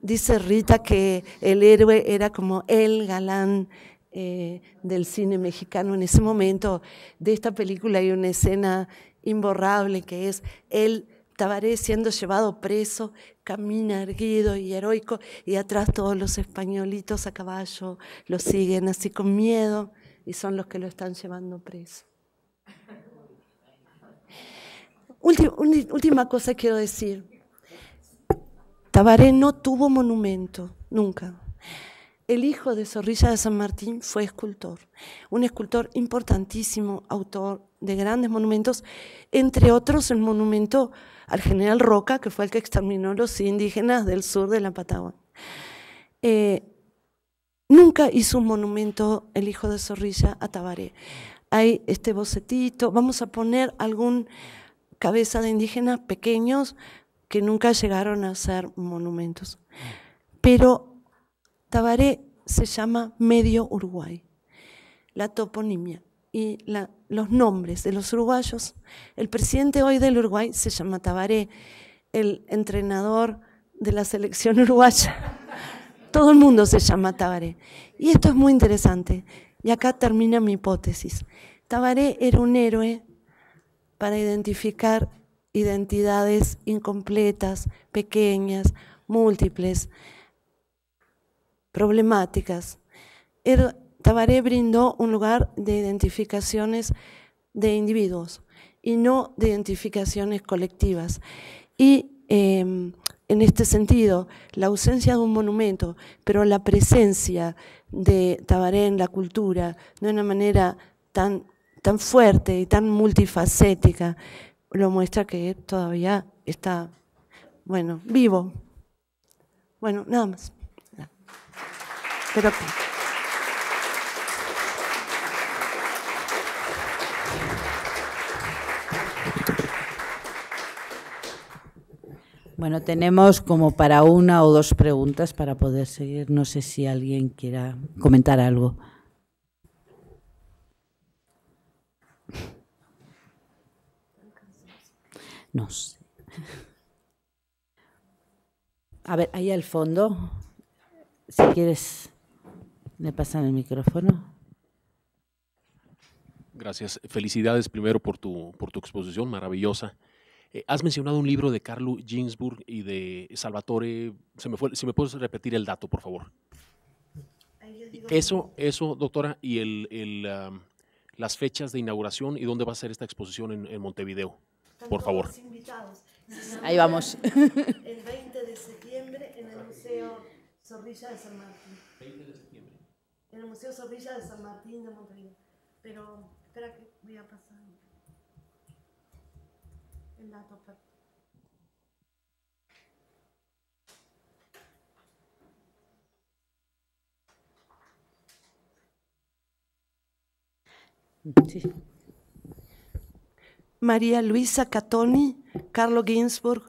Dice Rita que el héroe era como el galán eh, del cine mexicano en ese momento. De esta película hay una escena imborrable que es él, Tabaré, siendo llevado preso, camina erguido y heroico, y atrás todos los españolitos a caballo lo siguen así con miedo y son los que lo están llevando preso. última cosa quiero decir. Tabaré no tuvo monumento, nunca. El hijo de Zorrilla de San Martín fue escultor, un escultor importantísimo, autor de grandes monumentos, entre otros el monumento al general Roca, que fue el que exterminó a los indígenas del sur de la Patagonia. Eh, nunca hizo un monumento el hijo de Zorrilla a Tabaré. Hay este bocetito, vamos a poner algún cabeza de indígenas pequeños que nunca llegaron a ser monumentos. Pero Tabaré se llama Medio Uruguay, la toponimia y los nombres de los uruguayos. El presidente hoy del Uruguay se llama Tabaré, el entrenador de la selección uruguaya. [laughs] Todo el mundo se llama Tabaré. Y esto es muy interesante. Y acá termina mi hipótesis. Tabaré era un héroe para identificar identidades incompletas, pequeñas, múltiples, problemáticas. Tabaré brindó un lugar de identificaciones de individuos y no de identificaciones colectivas. Y em, en este sentido, la ausencia de un monumento, pero la presencia de Tabaré en la cultura de una manera tan, tan fuerte y tan multifacética, lo muestra que todavía está, bueno, vivo. Bueno, nada más. Bueno, tenemos como para una o dos preguntas para poder seguir. No sé si alguien quiera comentar algo. No sé. A ver, ahí al fondo, si quieres, me pasan el micrófono. Gracias. Felicidades primero por tu, por tu exposición maravillosa. Eh, has mencionado un libro de Carlo Ginsburg y de Salvatore. Se si me puedes repetir el dato, por favor. Eso, eso, doctora, y el, um, las fechas de inauguración y dónde va a ser esta exposición en Montevideo por favor. Ahí vamos. El 20 [laughs] de septiembre en el Museo Zorrilla de San Martín. 20 de septiembre. En el Museo Zorrilla de San Martín de Monterrey. Pero espera que voy a pasar el dato Sí. María Luisa Catoni, Carlo Ginsburg,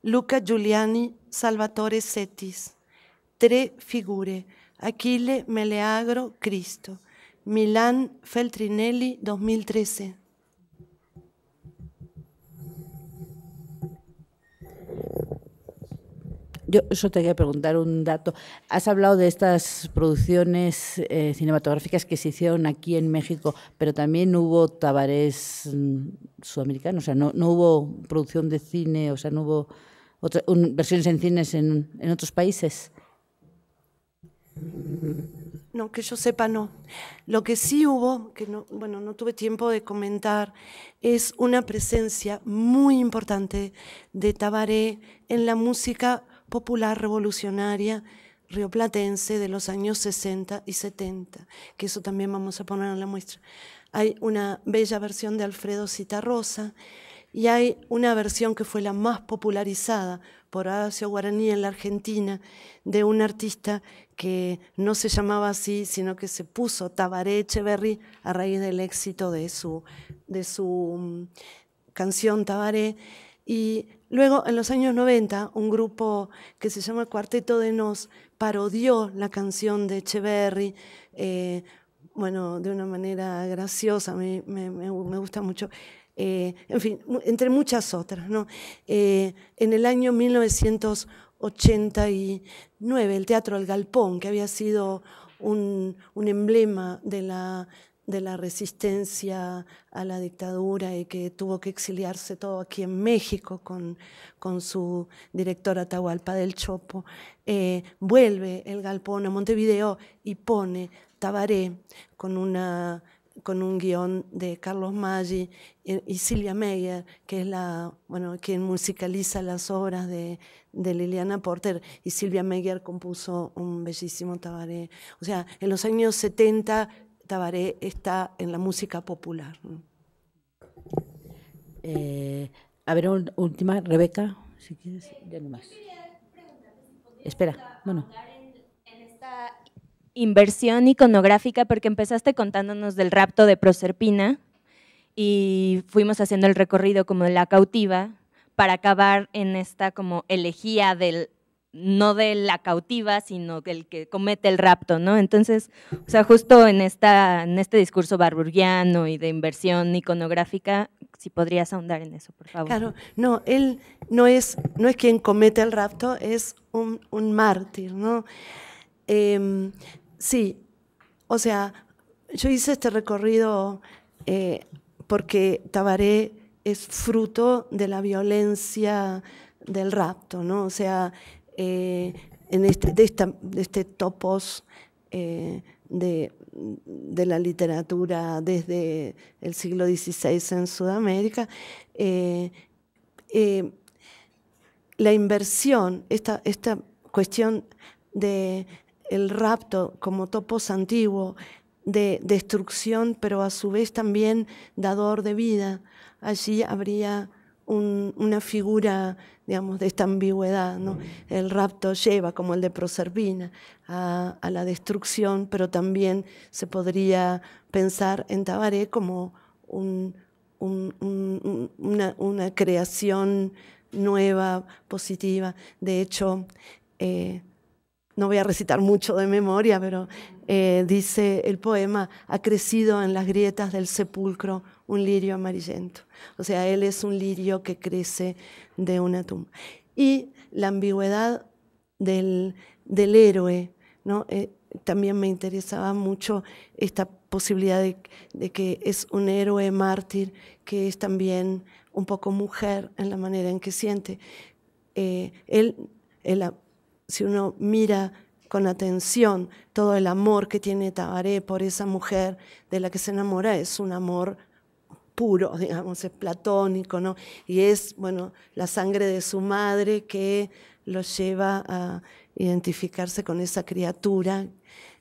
Luca Giuliani, Salvatore Settis. Tre figure, Aquile Meleagro Cristo, Milán Feltrinelli 2013. Yo eso te quería preguntar un dato. Has hablado de estas producciones eh, cinematográficas que se hicieron aquí en México, pero también hubo tabarés mm, sudamericanos, o sea, no, hubo producción de cine, o sea, no hubo versiones en cines en, otros países. No, que yo sepa, no. Lo que sí hubo, que no, bueno, no tuve tiempo de comentar, es una presencia muy importante de Tabaré en la música popular revolucionaria rioplatense de los años 60 y 70, que eso también vamos a poner en la muestra. Hay una bella versión de Alfredo Citarrosa y hay una versión que fue la más popularizada por Asia Guaraní en la Argentina de un artista que no se llamaba así, sino que se puso Tabaré Echeverry a raíz del éxito de su, de su mm, canción Tabaré y luego, en los años 90, un grupo que se llama Cuarteto de Nos parodió la canción de Echeverry, eh, bueno, de una manera graciosa, me, gusta mucho. Eh, en fin, entre muchas otras. ¿no? Eh, en el año 1989, el Teatro El Galpón, que había sido un, un emblema de la de la resistencia a la dictadura y que tuvo que exiliarse todo aquí en México con, con su director Atahualpa del Chopo, eh, vuelve el galpón a Montevideo y pone Tabaré con, una, con un guión de Carlos Maggi y, Silvia Meyer, que es la, bueno, quien musicaliza las obras de, de Liliana Porter, y Silvia Meyer compuso un bellísimo Tabaré. O sea, en los años 70 Tabaré está en la música popular. Eh, a ver, última, Rebeca, si quieres, ya no Espera, bueno. inversión iconográfica, porque empezaste contándonos del rapto de Proserpina y fuimos haciendo el recorrido como de la cautiva para acabar en esta como elegía del no de la cautiva, sino del que comete el rapto, ¿no? Entonces, o sea, justo en, esta, en este discurso barburgiano y de inversión iconográfica, si podrías ahondar en eso, por favor. Claro, no, él no es, no es quien comete el rapto, es un, mártir, ¿no? Em, sí, o sea, yo hice este recorrido eh, porque Tabaré es fruto de la violencia del rapto, ¿no? O sea, eh, en este, de, este topos eh, de, la literatura desde el siglo XVI en Sudamérica, eh, la inversión, esta, esta cuestión de rapto como topos antiguo, de destrucción, pero a su vez también dador de vida. Allí habría una figura de esta ambigüedad. Mm. El rapto lleva, como el de Proserpina, a, la destrucción, pero también se podría pensar en Tabaré como una, creación nueva, positiva. De hecho, eh, no voy a recitar mucho de memoria, pero eh, dice el poema, ha crecido en las grietas del sepulcro un lirio amarillento. O sea, él es un lirio que crece de una tumba. Y la ambigüedad del, héroe, ¿no? Eh, también me interesaba mucho esta posibilidad de, que es un héroe mártir, que es también un poco mujer en la manera en que siente. Eh, él, ah, si uno mira con atención todo el amor que tiene Tabaré por esa mujer de la que se enamora, es un amor puro, [laughs] digamos, es platónico, ¿no? Y es, bueno, la sangre de su madre que lo lleva a identificarse con esa criatura,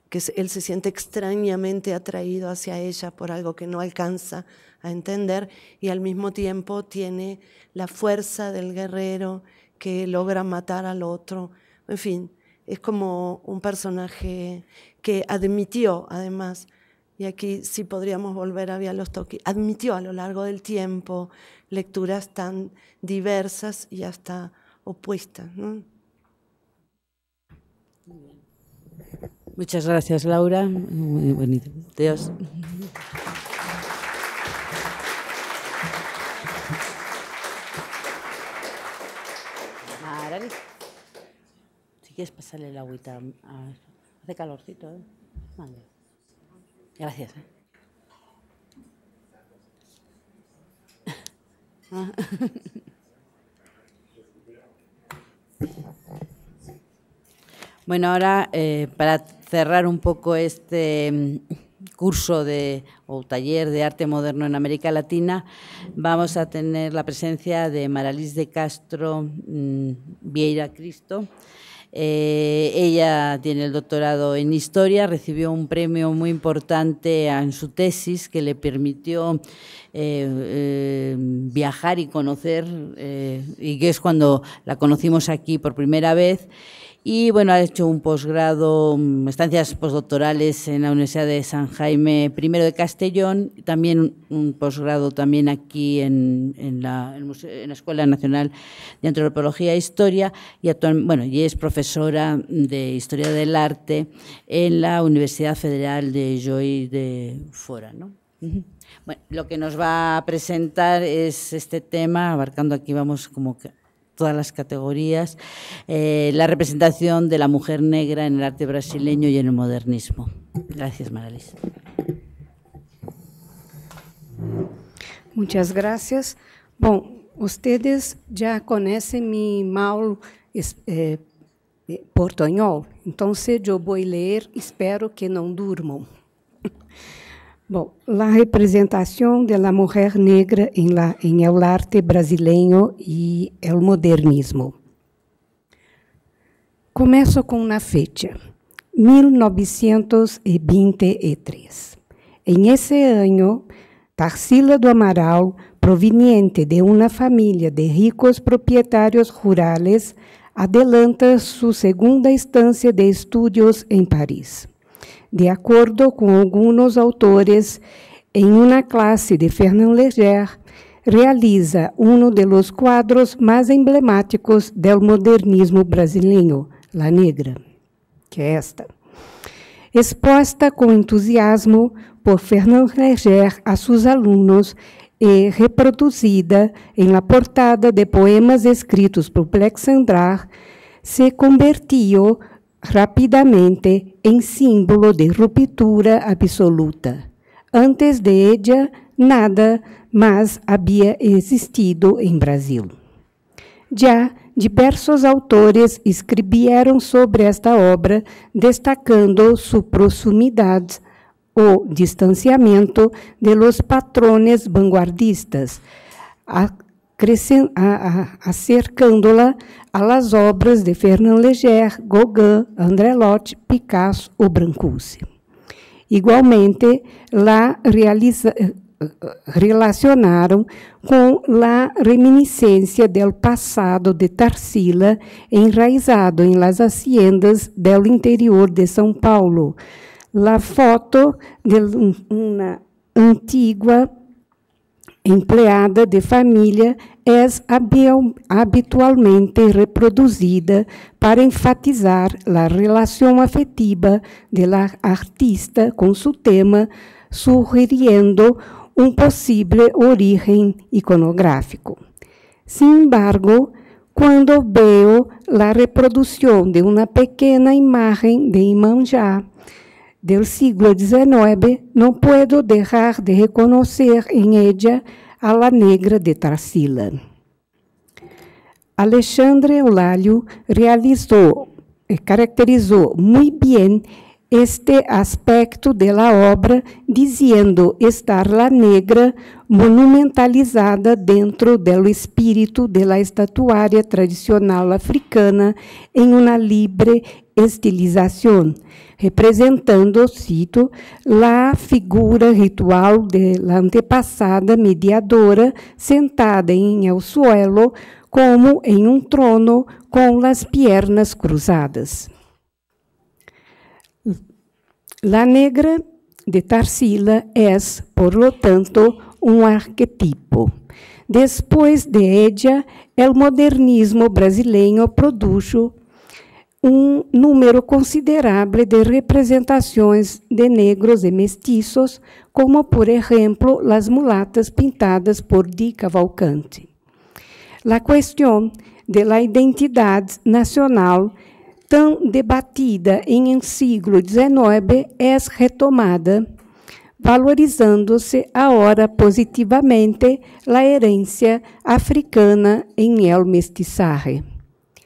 que él se siente extrañamente atraído hacia ella por algo que no alcanza a entender y al mismo tiempo tiene la fuerza del guerrero que logra matar al otro. En fin, es como un personaje que admitió además y aquí sí podríamos volver a los toques. admitió a lo largo del tiempo lecturas tan diversas y hasta opuestas. Muchas gracias, Laura. Muy bonito. Adiós. Si quieres pasarle la agüita, hace calorcito, ¿eh? Vale. Gracias. [laughs] Bueno, ahora eh, para cerrar un poco este mm, curso de, o taller de arte moderno en América Latina, vamos a tener la presencia de Maralís de Castro mm, Vieira Cristo. Eh, ella tiene el doctorado en historia, recibió un premio muy importante en su tesis que le permitió eh, eh, viajar y conocer, y que es cuando la conocimos aquí por primera vez y bueno, ha hecho un posgrado, mm, estancias postdoctorales en la Universidad de San Jaime I de Castellón, también un posgrado también aquí en, la, Escuela Nacional de Antropología e Historia y bueno, y es profesora de Historia del Arte en la Universidad Federal de Joy de Fora, Bueno, lo que nos va a presentar es este tema, abarcando aquí vamos como que todas las categorías, eh, la representación de la mujer negra en el arte brasileño y en el modernismo. Gracias, Maralis. Muchas gracias. Bueno, ustedes ya conocen mi mal eh, entonces yo voy a leer, espero que no durmam. [laughs] Bom, a representação da mulher negra em la em el arte brasileiro e el modernismo. Começo com uma fecha, 1923. Em esse ano, Tarsila do Amaral, proveniente de uma família de ricos proprietários rurais, adelanta sua segunda estância de estudos em Paris. De acordo com alguns autores, em uma classe de Fernand Leger, realiza um dos quadros mais emblemáticos do modernismo brasileiro, La Negra, que é esta. Exposta com entusiasmo por Fernand Leger a seus alunos e reproduzida em la portada de poemas escritos por Plexandrar, se convertiu rapidamente em símbolo de ruptura absoluta. Antes de ella, nada mais havia existido em Brasil. Já diversos autores escreveram sobre esta obra, destacando sua proximidade ou distanciamento de los patrones vanguardistas, acercando-la às obras de Fernand Léger, Gauguin, André Lott, Picasso ou Brancusi. Igualmente, lá realiza, eh, eh, relacionaram com a reminiscência do passado de Tarsila, enraizado em las haciendas do interior de São Paulo. La foto de uma antiga empleada de família é habitualmente reproduzida para enfatizar a relação afetiva da artista com seu tema, sugerindo um possível origen iconográfico. Sin embargo, quando veo a reprodução de uma pequena imagem de Imanjá, do século XIX, não puedo deixar de reconhecer em ella a la negra de Tarsila. Alexandre Eulálio realizou, caracterizou muito bem este aspecto da obra, dizendo estar lá negra monumentalizada dentro do espírito da estatuária tradicional africana em uma libre estilização, representando, cito, a figura ritual de la antepassada mediadora sentada em el suelo como em um trono com las pernas cruzadas. La negra de Tarsila é, por lo tanto, um arquetipo. Depois de ella, o modernismo brasileiro produjo um número considerável de representações de negros e mestiços, como, por exemplo, as mulatas pintadas por Di Cavalcante. La questão da identidade nacional tão debatida em siglo XIX é retomada, valorizando-se agora positivamente a herência africana em El Mestizaje.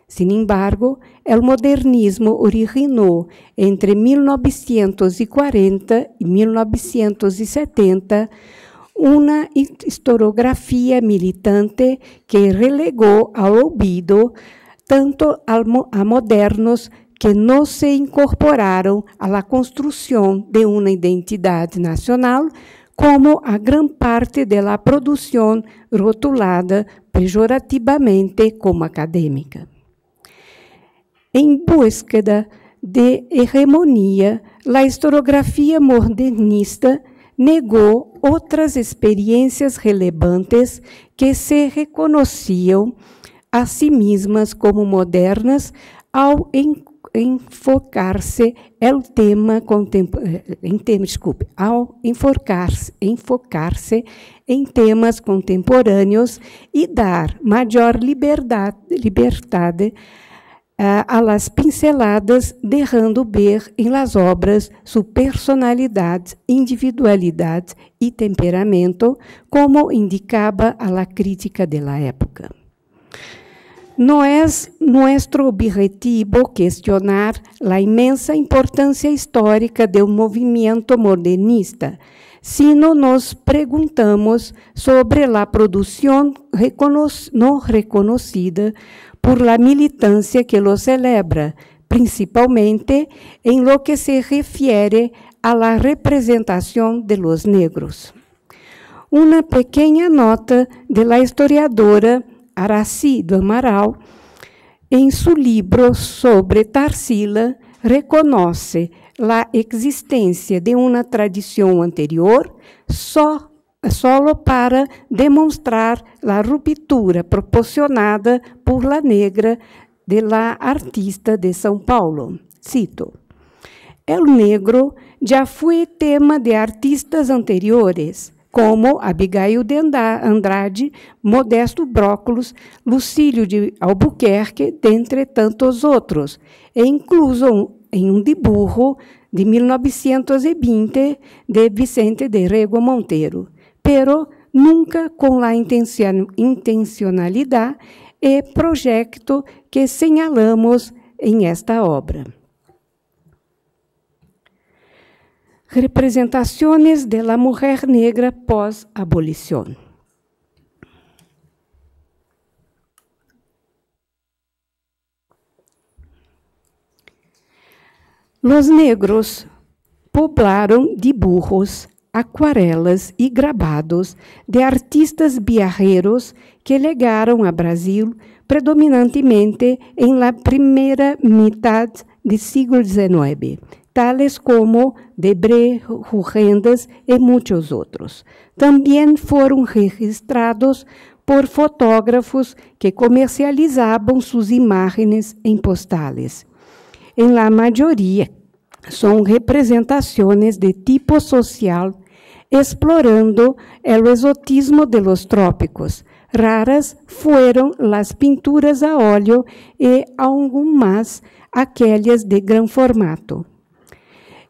Sin embargo, o modernismo originou entre 1940 e 1970 uma historiografia militante que relegou ao olvido tanto a modernos que não se incorporaram à construção de uma identidade nacional, como a grande parte da produção rotulada pejorativamente como acadêmica. Em busca de hegemonia, a historiografia modernista negou outras experiências relevantes que se reconheciam a si mesmas como modernas ao enfocar-se é o tema é, é, em tema, desculpe, ao enfocar-se enfocar em temas contemporâneos e dar maior liberdade, liberdade ah, a las pinceladas derrando ver em las obras su personalidade, individualidade e temperamento, como indicava a la crítica de época. No es nuestro objetivo cuestionar la inmensa importancia histórica del movimiento modernista, sino nos preguntamos sobre la producción recono no reconocida por la militancia que lo celebra, principalmente en lo que se refiere a la representación de los negros. Una pequeña nota de la historiadora Araci do Amaral, em seu livro sobre Tarsila, reconhece a existência de uma tradição anterior só solo para demonstrar a ruptura proporcionada por la negra de la artista de São Paulo. Cito: El negro já foi tema de artistas anteriores, como Abigail de Andrade, Modesto Brócolos, Lucílio de Albuquerque, dentre tantos outros, e incluso em um diburro de 1920 de Vicente de Rego Monteiro, pero nunca com a intencionalidade e projeto que señalamos em esta obra. Representaciones de la mujer negra pós-abolición. Los negros poblaram de burros, aquarelas e grabados de artistas viajeros que legaram a Brasil predominantemente em la primeira metade do século XIX tales como Debré, Rugendas e muitos outros. Também foram registrados por fotógrafos que comercializavam suas imagens em postales. Em la maioria, são representações de tipo social, explorando o exotismo de los trópicos. Raras foram as pinturas a óleo e, algumas, aquelas de grande formato.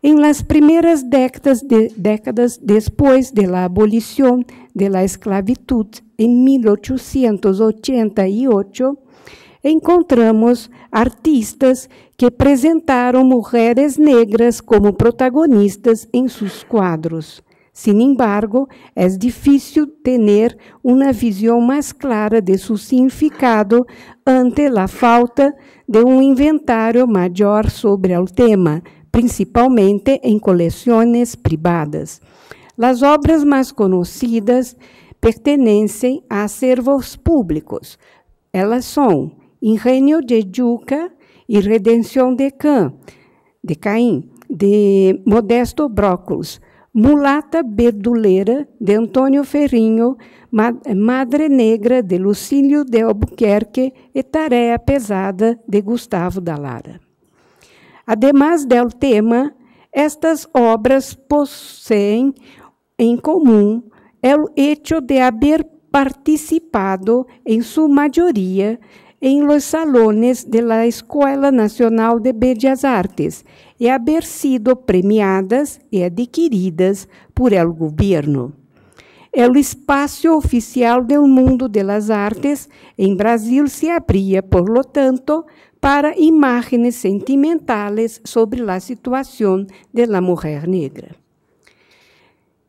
En las primeras décadas, de, décadas después de la abolición de la esclavitud en 1888, encontramos artistas que apresentaram mulheres negras como protagonistas em seus quadros. Sin embargo, é difícil ter uma visão mais clara de seu significado ante a falta de um inventário maior sobre o tema, principalmente em coleções privadas. As obras mais conhecidas pertencem a acervos públicos. Elas são Engenho de Juca e Redenção de Caim, de, Caim, de Modesto Brócolis, Mulata Berduleira, de Antônio Ferrinho, Madre Negra, de Lucílio de Albuquerque e Tareia Pesada, de Gustavo da Lara. Ademais del tema, estas obras possuem em comum o hecho de haber participado, em sua maioria, em los salones de la Escuela Nacional de Bellas Artes e haber sido premiadas e adquiridas por el gobierno. É o espaço oficial do mundo das artes em Brasil se abria, por lo tanto, para imagens sentimentais sobre a situação da mulher negra.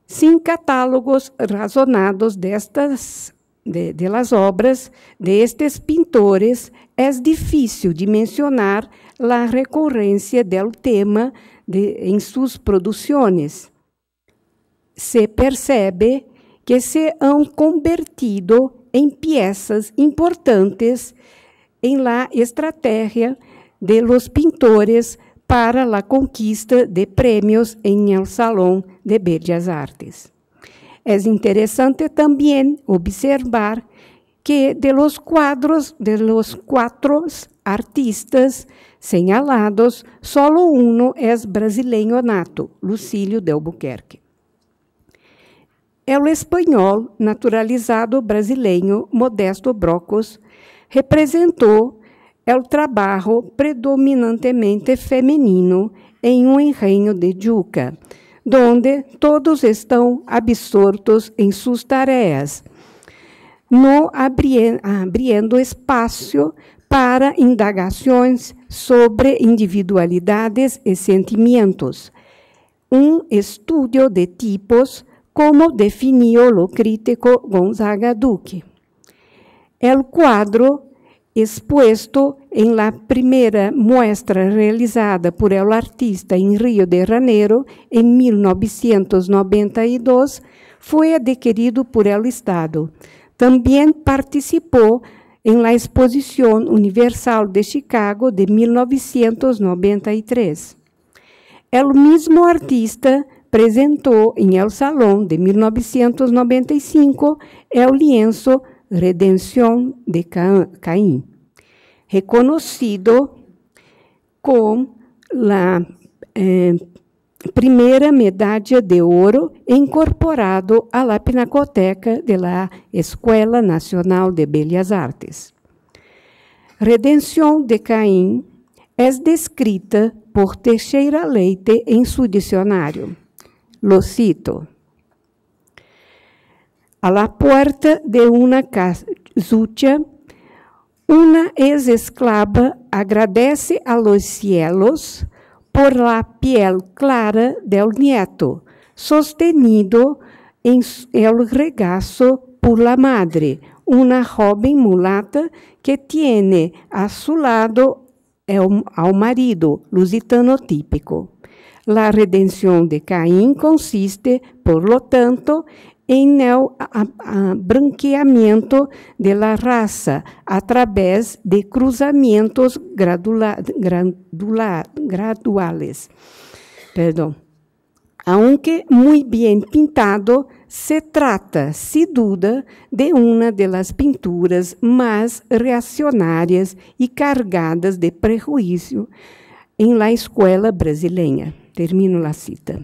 Sem catálogos razonados destas de, de obras destes pintores, é difícil de mencionar a recorrência do tema de, em suas produções. Se percebe que se han convertido em peças importantes em la estratégia de los pintores para la conquista de prêmios em el Salão de Bellas Artes. É interessante também observar que de los quadros de los quatro artistas señalados, solo uno é brasileiro nato, Lucílio de Albuquerque é o espanhol naturalizado brasileiro Modesto Brocos, representou o trabalho predominantemente feminino em um reino de Juca, onde todos estão absortos em suas tarefas, não abrindo espaço para indagações sobre individualidades e sentimentos. Um estudo de tipos como definiu o crítico Gonzaga Duque. o quadro exposto em la primeira muestra realizada por el artista em Rio de Janeiro em 1992 foi adquirido por el Estado. Também participou em la Exposição Universal de Chicago de 1993. El mesmo artista apresentou em El Salón de 1995 El lienzo Redenção de Caim, reconhecido com a eh, primeira medalha de ouro incorporado à la Pinacoteca de la Escola Nacional de Bellas Artes. Redenção de Caim é descrita por Teixeira Leite em seu dicionário lo cito, a la puerta de una casucha, una ex esclava agradece a los cielos por la piel clara del nieto, sostenido en el regazo por la madre, una joven mulata que tiene a su lado ao marido lusitano típico. La redención de Caín consiste, por lo tanto, en el branqueamiento de la raza a través de cruzamentos gradula, gradula, graduales. Aunque muy bien pintado, se trata, sin duda, de una de las pinturas más reaccionarias y cargadas de prejuicio en la escuela brasileña termino la cita.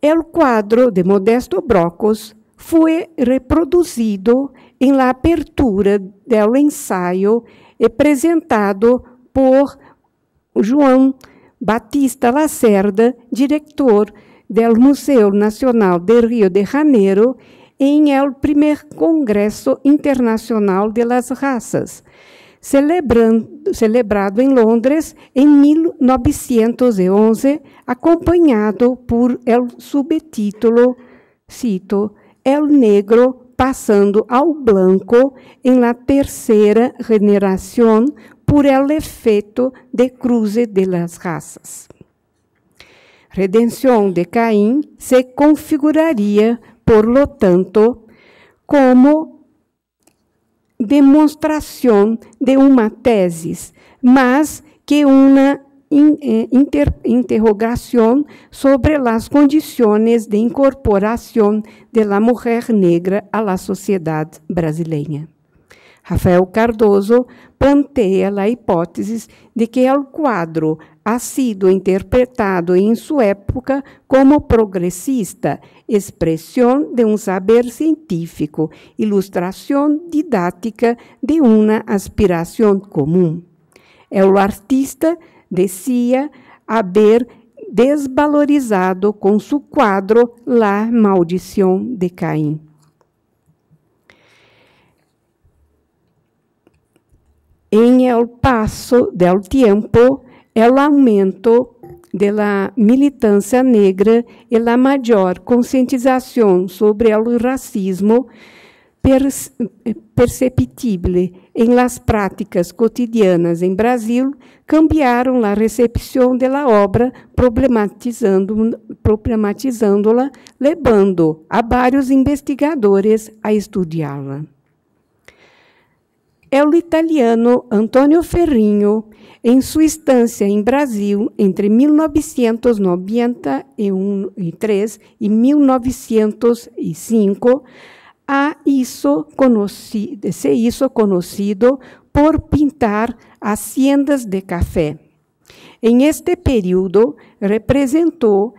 El quadro de Modesto Brocos foi reproduzido em la apertura del ensaio apresentado por João Batista Lacerda, diretor do Museu Nacional de Rio de Janeiro, em el primeiro Congresso Internacional de las Raças, celebrado em Londres em 1911, acompanhado por el subtítulo, cito, El Negro passando ao branco em la terceira regeneración por el efeito de cruze de las razas. Redenção de Caim se configuraria, por lo tanto, como demonstração de uma tese, mas que uma eh, inter interrogação sobre as condições de incorporação de la mulher negra à la sociedade brasileira. Rafael Cardoso planteia a hipótese de que o quadro ha sido interpretado em sua época como progressista, expressão de um saber científico, ilustração didática de uma aspiração comum. É O artista decía haver desvalorizado com seu quadro La Maldição de Caim. Em el passo del tiempo, o aumento da militância negra e a maior conscientização sobre o racismo perceptível em las práticas cotidianas em Brasil cambiaram a recepção da obra, problematizando, problematizando-la, levando a vários investigadores a estudá-la é o italiano Antonio Ferrinho, em sua estância em Brasil entre 1993 e 1905, a isso se isso conhecido por pintar haciendas de café. Em este período, representou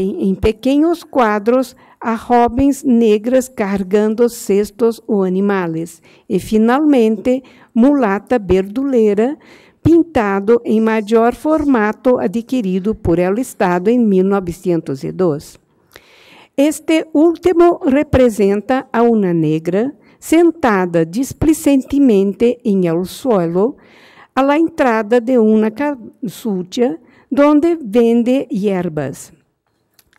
em pequenos quadros a robins negras carregando cestos ou animais. E, finalmente, mulata Berduleira, pintado em maior formato adquirido por El Estado em 1902. Este último representa a uma negra sentada displicentemente em el suelo, à la entrada de uma casucha, onde vende hierbas.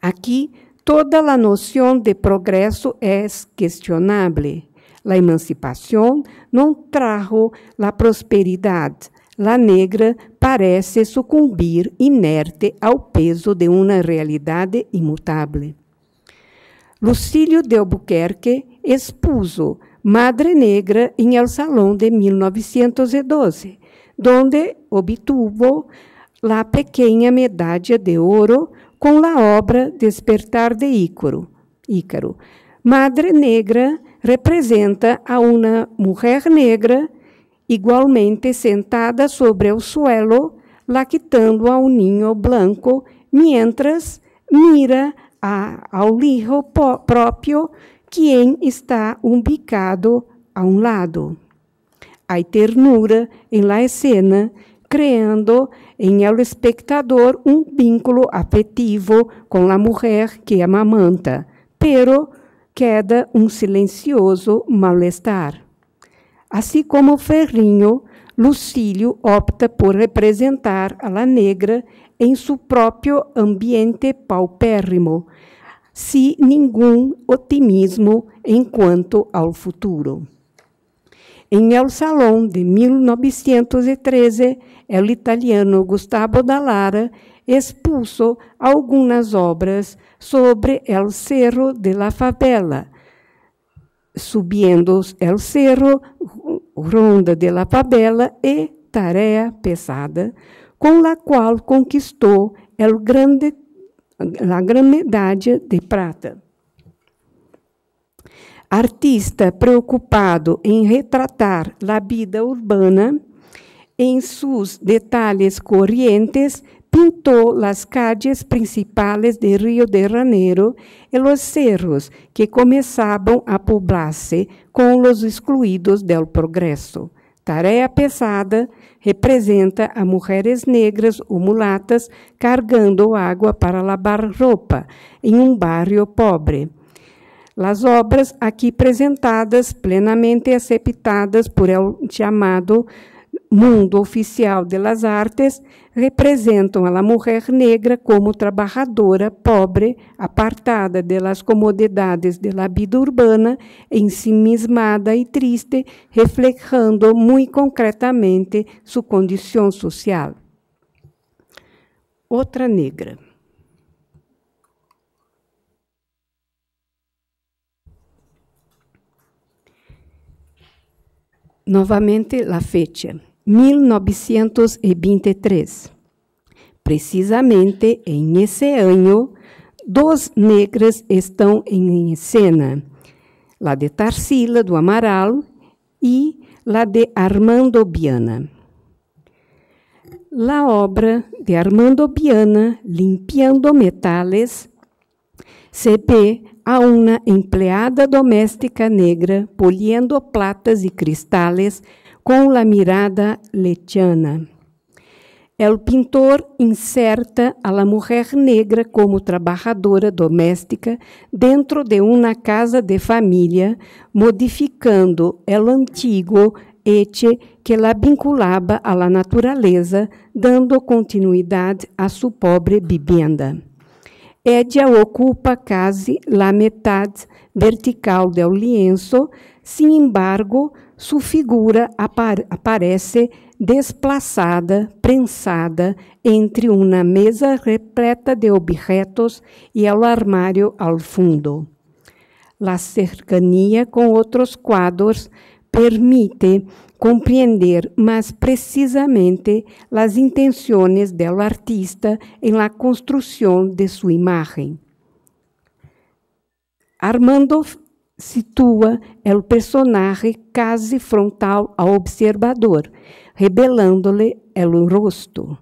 Aqui toda a noção de progresso é questionável. A emancipação não trajo a prosperidade. La negra parece sucumbir inerte ao peso de uma realidade imutável. Lucílio de Albuquerque expuso Madre Negra em El Salão de 1912, donde obtuvo la pequena medalha de ouro com la obra Despertar de Ícaro. Ícaro. Madre Negra representa a uma mulher negra igualmente sentada sobre o suelo, lactando a um ninho branco, mientras mira a, ao lirro próprio, quem está umbicado a um lado. Há ternura em la escena Criando em el espectador um vínculo afetivo com a mulher que amamanta, pero queda um silencioso malestar. Assim como Ferrinho, Lucílio opta por representar a la negra em seu próprio ambiente paupérrimo, sem nenhum otimismo enquanto ao futuro. Em El Salón de 1913, o italiano Gustavo Dallara expulsou algumas obras sobre El Cerro de la Favela. Subiendo El Cerro, Ronda de la Favela e Tarefa Pesada, com la qual conquistou el grande, la Grande Medalha de Prata artista preocupado em retratar a vida urbana, em seus detalhes corrientes, pintou as calles principais de Rio de Janeiro e os cerros que começavam a poblar-se com os excluídos del progresso. Tarefa pesada representa a mulheres negras ou mulatas carregando água para lavar roupa em um barrio pobre. Las obras aqui apresentadas, plenamente aceptadas por el chamado mundo oficial de las artes, representam a mulher negra como trabalhadora pobre, apartada de las comodidades de la vida urbana, ensimismada e triste, reflejando muito concretamente sua condição social. Outra negra. novamente a fecha, 1923. Precisamente em esse ano, duas negras estão em cena, la de Tarsila do Amaral e la de Armando Biana. La obra de Armando Biana, Limpiando Metales, se vê a uma empregada doméstica negra polindo platas e cristais com a mirada letiana. O pintor inserta a mulher negra como trabalhadora doméstica dentro de uma casa de família, modificando o antigo eche que la vinculava à natureza dando continuidade à sua pobre vivenda. Edia ocupa quase la metade vertical do lienço, sin embargo, sua figura apar aparece desplaçada, prensada entre uma mesa repleta de objetos e o armário ao fundo. La cercania com outros quadros permite compreender mais precisamente as intenções do artista em la construção de sua imagem. Armando situa o personagem quase frontal ao observador, revelando-lhe o rosto.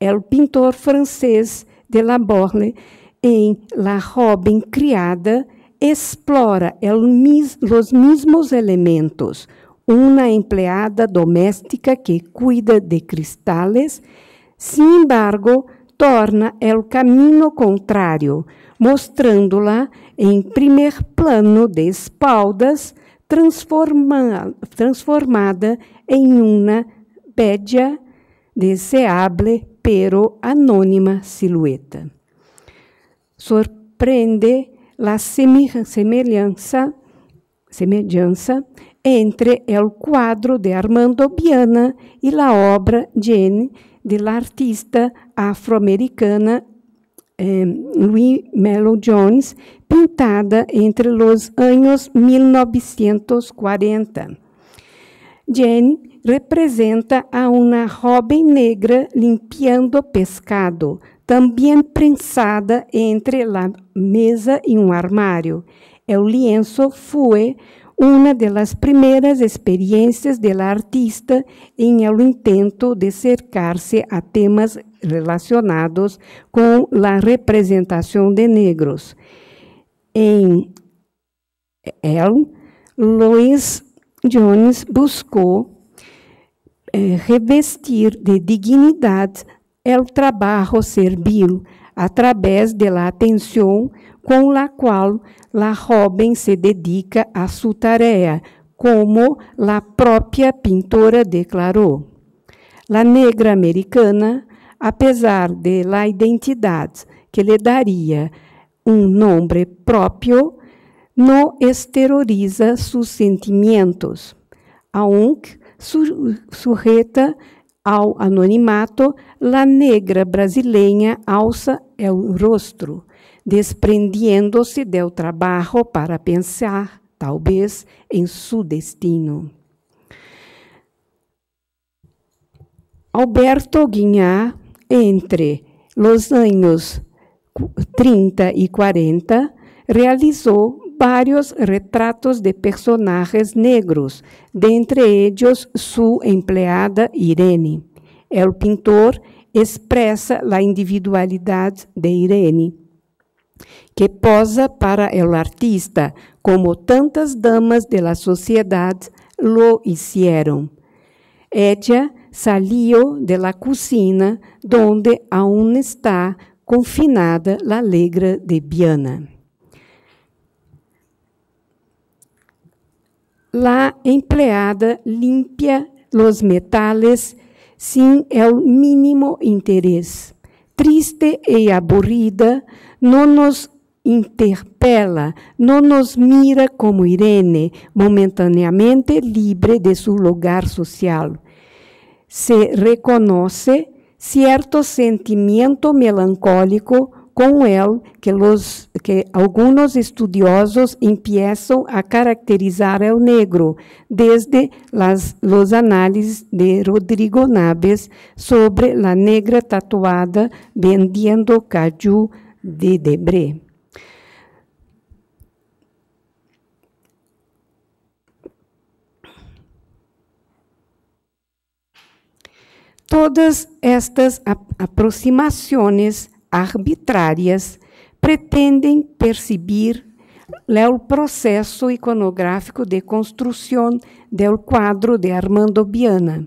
O pintor francês de Laborne, em La Robin Criada, explora el, os mesmos elementos, uma empregada doméstica que cuida de cristales, sin embargo, torna o caminho contrário, mostrando-la em primeiro plano de espaldas, transforma, transformada em uma bella, deseable, pero anônima silhueta. Surpreende a semelhança, semelhança entre el quadro de Armando Biana e la obra Jenny de artista afro eh, Louis Mello Jones, pintada entre os anos 1940. Jenny representa a uma jovem negra limpiando pescado, também prensada entre la mesa e um armário. El lienzo foi una de las primeras experiencias artista en el intento de acercarse a temas relacionados con la representación de negros. En él, Louis Jones buscó eh, revestir de dignidad el trabajo servil através de la atenção com la qual la joven se dedica a sua tarefa, como la própria pintora declarou. La negra americana, apesar de la identidade que lhe daria um nome próprio, não exterioriza seus sentimentos, aunque sujeta ao anonimato, la negra brasileira alça o rosto, desprendendo se del trabalho para pensar, talvez, em seu destino. Alberto Guinhar, entre os anos 30 e 40, realizou Vários retratos de personagens negros, dentre eles sua empregada Irene. El pintor expressa a individualidade de Irene, que posa para o artista como tantas damas de la sociedad lo hicieron. Ella salió de la cocina donde aún está confinada la alegre de Biana. la empleada limpia los metales sin el mínimo interés. Triste e aburrida, no nos interpela, não nos mira como Irene, momentaneamente livre de seu lugar social. Se reconhece certo sentimento melancólico com ele que, los, que estudiosos empiezam a caracterizar o negro desde as análises de Rodrigo Naves sobre a negra tatuada vendendo caju de Debré. Todas estas aproximações arbitrárias pretendem perceber o processo iconográfico de construção do quadro de Armando Biana.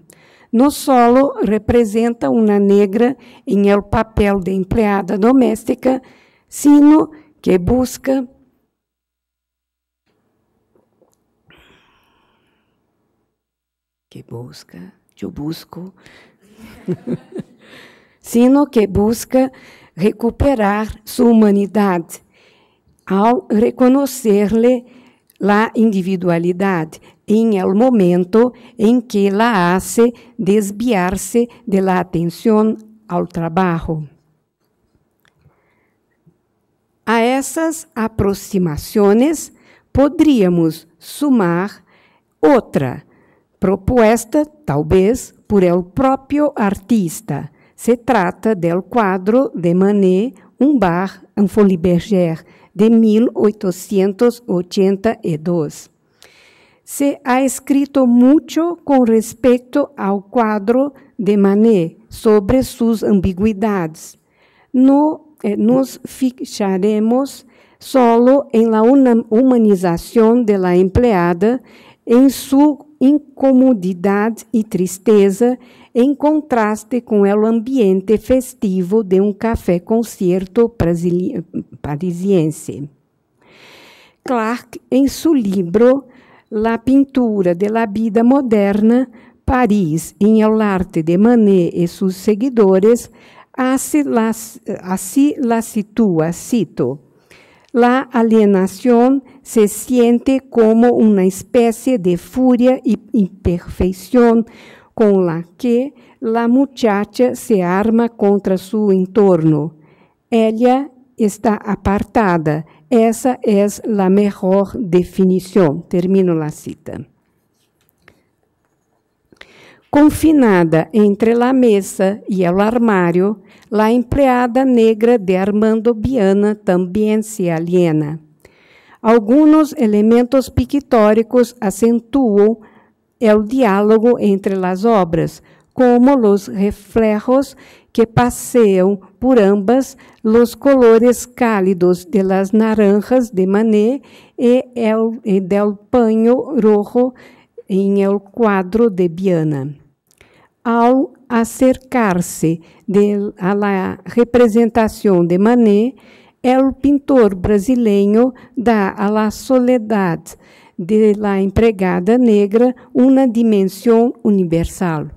No solo representa uma negra em el papel de empregada doméstica, sino que busca que busca, eu busco, [laughs] sino que busca recuperar sua humanidade ao reconhecer-lhe a individualidade em el momento em que la hace desviar-se de la atenção ao trabalho. A essas aproximações poderíamos sumar outra proposta, talvez por el próprio artista, se trata del quadro de Manet, um bar, um folie de 1882. Se ha escrito muito com respeito ao quadro de Manet sobre suas ambiguidades. No, eh, nos fixaremos solo em la humanização de la empleada, em sua incomodidade e tristeza em contraste com o ambiente festivo de um café-concerto parisiense. Clark, em seu livro La pintura de la vida moderna, Paris, em El arte de Manet e seus seguidores, assim la, situa, sitúa, cito, La alienación se siente como una especie de furia y imperfección con la que la muchacha se arma contra su entorno. Ella está apartada. Essa é a melhor definição. Termino a cita. Confinada entre a mesa e o armário, a empleada negra de Armando Biana também se aliena. Alguns elementos pictóricos acentuam é o diálogo entre as obras, como os reflejos que passeiam por ambas os colores cálidos de las naranjas de Manet e, el, e del paño rojo em el quadro de Biana. Ao acercar-se à la representação de Manet, el pintor brasileiro dá a la soledade de la empregada negra uma dimensão universal.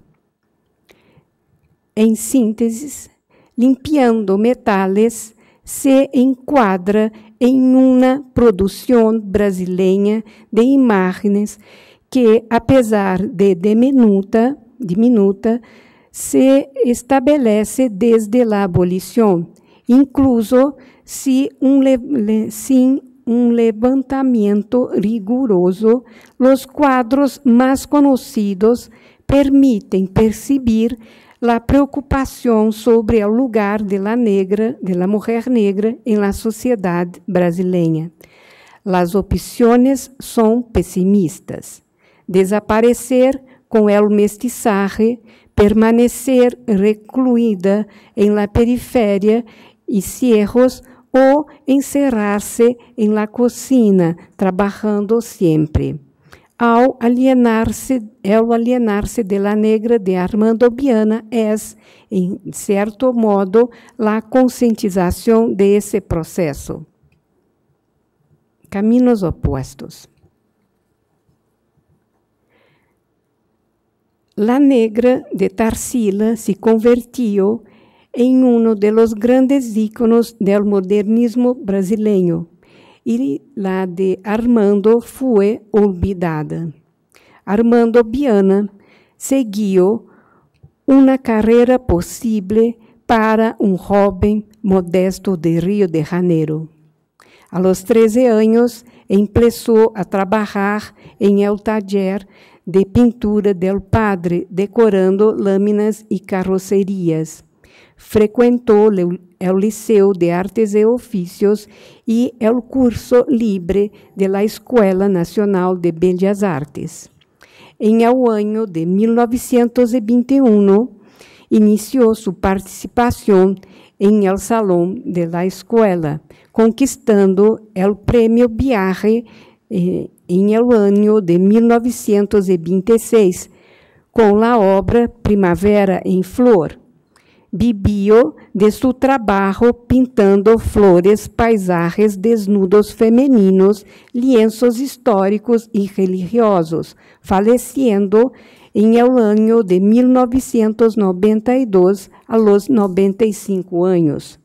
Em síntese, limpiando metales se enquadra em uma produção brasileira de imagens que, apesar de diminuta, diminuta se estabelece desde a abolição, incluso se um, sim um levantamento rigoroso. Os quadros mais conhecidos permitem percibir a preocupação sobre o lugar de la negra, de la mujer negra em la sociedade brasileira. Las opções são pesimistas. Desaparecer com el mestizaje, permanecer recluída em la periferia y cierros ou encerrar-se em la cocina, trabalhando sempre. Ao alienar-se, ao alienar-se de la negra de Armando Biana, é, em certo modo, la conscientização desse processo. Caminhos opostos. La negra de Tarsila se convertiu em uno dos grandes íconos do modernismo brasileiro, E lá de Armando foi olvidada. Armando Biana seguiu uma carreira possível para um jovem modesto de Rio de Janeiro. A los 13 anos, começou a trabalhar em el taller de pintura del padre, decorando lâminas e carrocerias frequentou é o Liceu de Artes e Ofícios e é o curso livre da Escola Nacional de Belas Artes. Em o ano de 1921, iniciou sua participação em El Salão de la Escuela, conquistando o Prêmio Biarre eh, em el ano de 1926, com a obra Primavera em Flor. Bibio de seu trabalho pintando flores, paisagens, desnudos femininos, lienzos históricos e religiosos, falecendo em el ano de 1992 a 95 anos.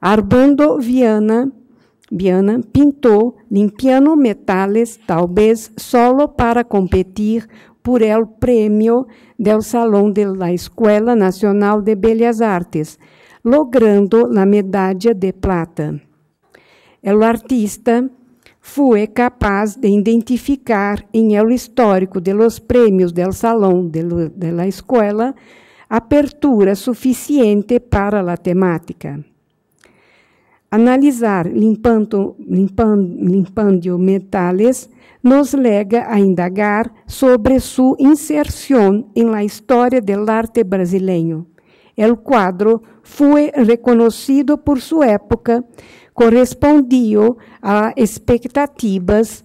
Armando Viana, Viana pintou limpiando metales, talvez solo para competir por el Premio del Salón de la Escuela Nacional de Bellas Artes, logrando la medalla de plata. El artista foi capaz de identificar em el histórico de los premios del Salón de, lo, de la Escuela apertura suficiente para la temática. Analisar limpando, limpando, limpando metales nos lega a indagar sobre sua inserção em la história del arte brasileiro. El quadro foi reconhecido por sua época, correspondiu a expectativas,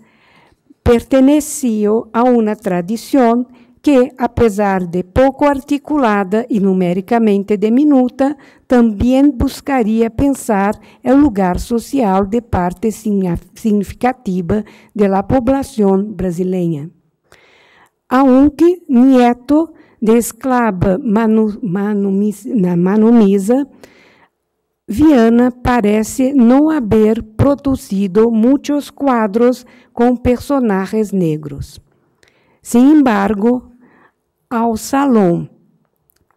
pertencia a uma tradição que, apesar de pouco articulada e numericamente diminuta, também buscaria pensar o lugar social de parte significativa da população brasileira. Aunque Nieto de esclava Manu, Manumisa, Manumisa Viana parece não haver produzido muitos quadros com personagens negros. Sin embargo, ao Salão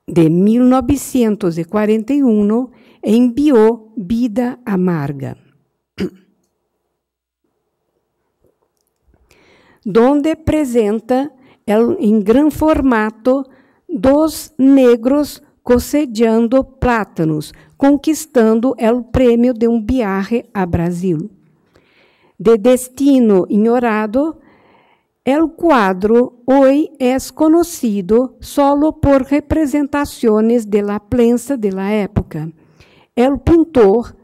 de 1941 enviou Vida Amarga, [clears throat] onde apresenta em grande formato dos negros cosejando plátanos, conquistando o prêmio de um biarre a Brasil. De destino ignorado, El quadro hoy es conocido solo por representaciones de la prensa de la época. El pintor,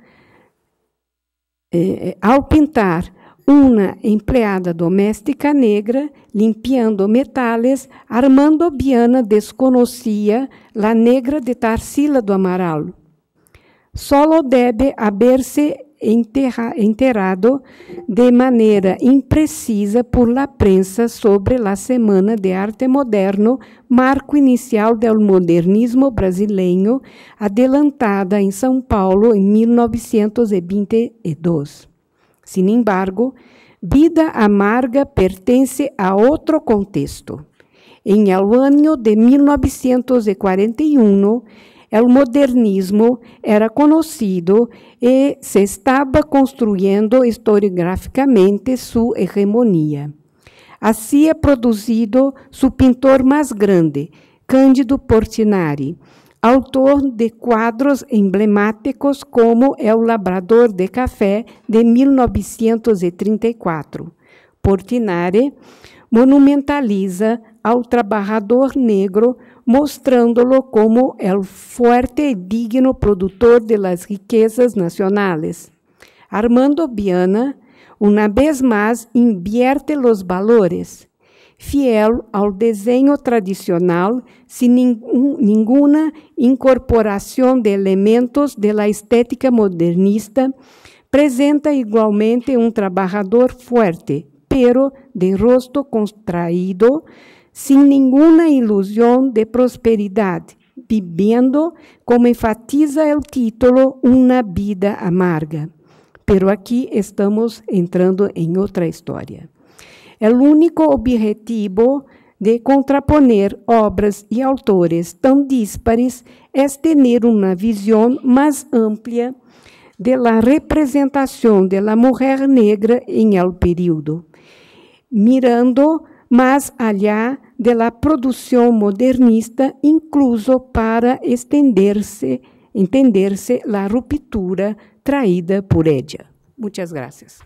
eh, ao pintar uma empleada doméstica negra limpiando metales, Armando Biana desconhecia la negra de Tarsila do Amaral. Solo deve haberse enterra, enterrado de maneira imprecisa por la prensa sobre la Semana de Arte Moderno, marco inicial do modernismo brasileiro, adelantada em São Paulo em 1922. Sin embargo, Vida Amarga pertence a outro contexto. Em el ano de 1941, é, o modernismo era conhecido e se estava construindo historiograficamente sua hegemonia. Assim é produzido seu pintor mais grande, Cândido Portinari, autor de quadros emblemáticos como É o Labrador de Café, de 1934. Portinari monumentaliza ao trabalhador negro mostrando mostrando-o como el é forte e digno productor de las riquezas nacionales. Armando Biana, uma vez mais, invierte los valores, fiel ao desenho tradicional, sem nenhuma incorporação de elementos de la estética modernista, apresenta igualmente um trabalhador forte, pero de rosto contraído, sem nenhuma ilusão de prosperidade, viviendo, como enfatiza o título, uma vida amarga. Pero aqui estamos entrando outra história. É o único objetivo de contraponer obras e autores tão díspares é ter uma visão mais ampla de la representación de la negra em el período, mirando mais allá de la producción modernista incluso para extenderse, entenderse la ruptura traída por ella. Muchas gracias.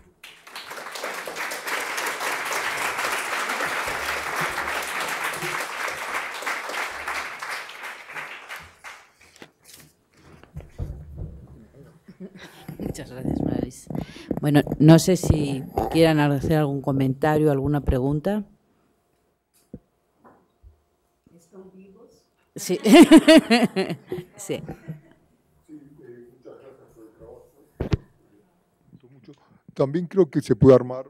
Muchas gracias, Maris. Bueno, no sé si quieran hacer algún comentario, alguna pregunta. Sí. [laughs] sí. También creo que se puede armar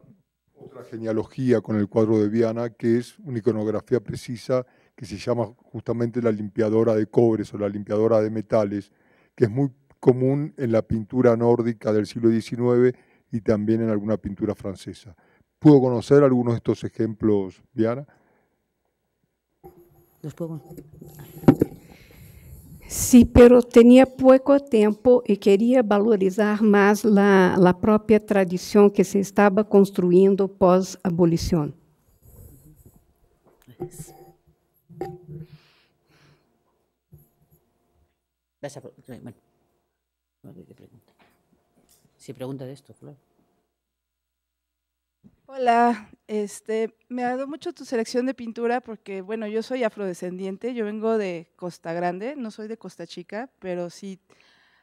otra genealogía con el cuadro de Viana, que es una iconografía precisa que se llama justamente la limpiadora de cobres o la limpiadora de metales, que es muy común en la pintura nórdica del siglo XIX y también en alguna pintura francesa. ¿Puedo conocer algunos de estos ejemplos, Viana? Sí, pero tinha pouco tempo e queria valorizar mais a própria tradição que se estava construindo post abolição Se pregunta de esto, claro. Hola, este, me ha dado mucho tu selección de pintura porque, bueno, yo soy afrodescendiente, yo vengo de Costa Grande, no soy de Costa Chica, pero sí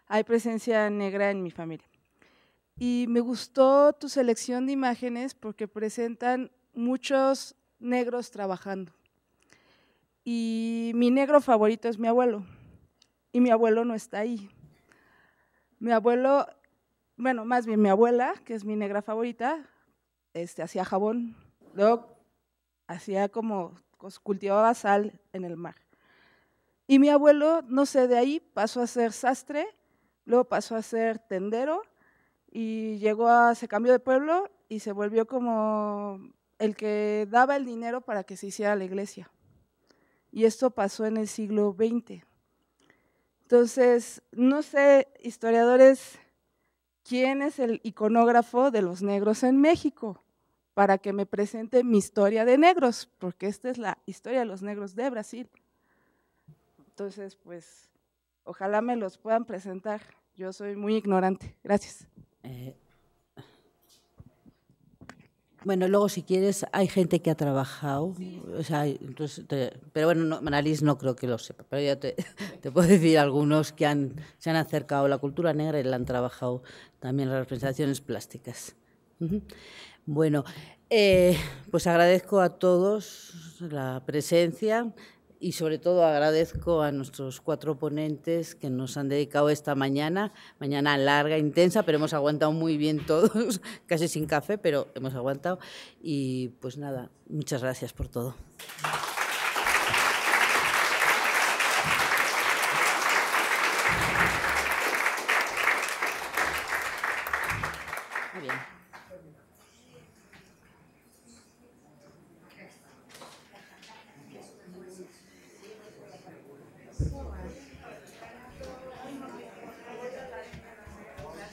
hay presencia negra en mi familia. Y me gustó tu selección de imágenes porque presentan muchos negros trabajando. Y mi negro favorito es mi abuelo. Y mi abuelo no está ahí. Mi abuelo, bueno, más bien mi abuela, que es mi negra favorita, este, hacía jabón, luego hacía como, cultivaba sal en el mar. Y mi abuelo, no sé, de ahí pasó a ser sastre, luego pasó a ser tendero y llegó a, se cambió de pueblo y se volvió como el que daba el dinero para que se hiciera la iglesia. Y esto pasó en el siglo XX. Entonces, no sé, historiadores, quién es el iconógrafo de los negros en México para que me presente mi historia de negros, porque esta es la historia de los negros de Brasil. Entonces, pues, ojalá me los puedan presentar. Yo soy muy ignorante. Gracias. Eh, bueno, luego si quieres, hay gente que ha trabajado. O sea, entonces pero bueno, no, no creo que lo sepa, pero ya te, [laughs] puedo decir algunos que se han acercado a la cultura negra y la han trabajado también las representaciones plásticas. Bueno, eh, pues agradezco a todos la presencia y sobre todo agradezco a nuestros cuatro ponentes que nos han dedicado esta mañana, mañana larga, intensa, pero hemos aguantado muy bien todos, [laughs] casi sin café, pero hemos aguantado. Y pues nada, muchas gracias por todo.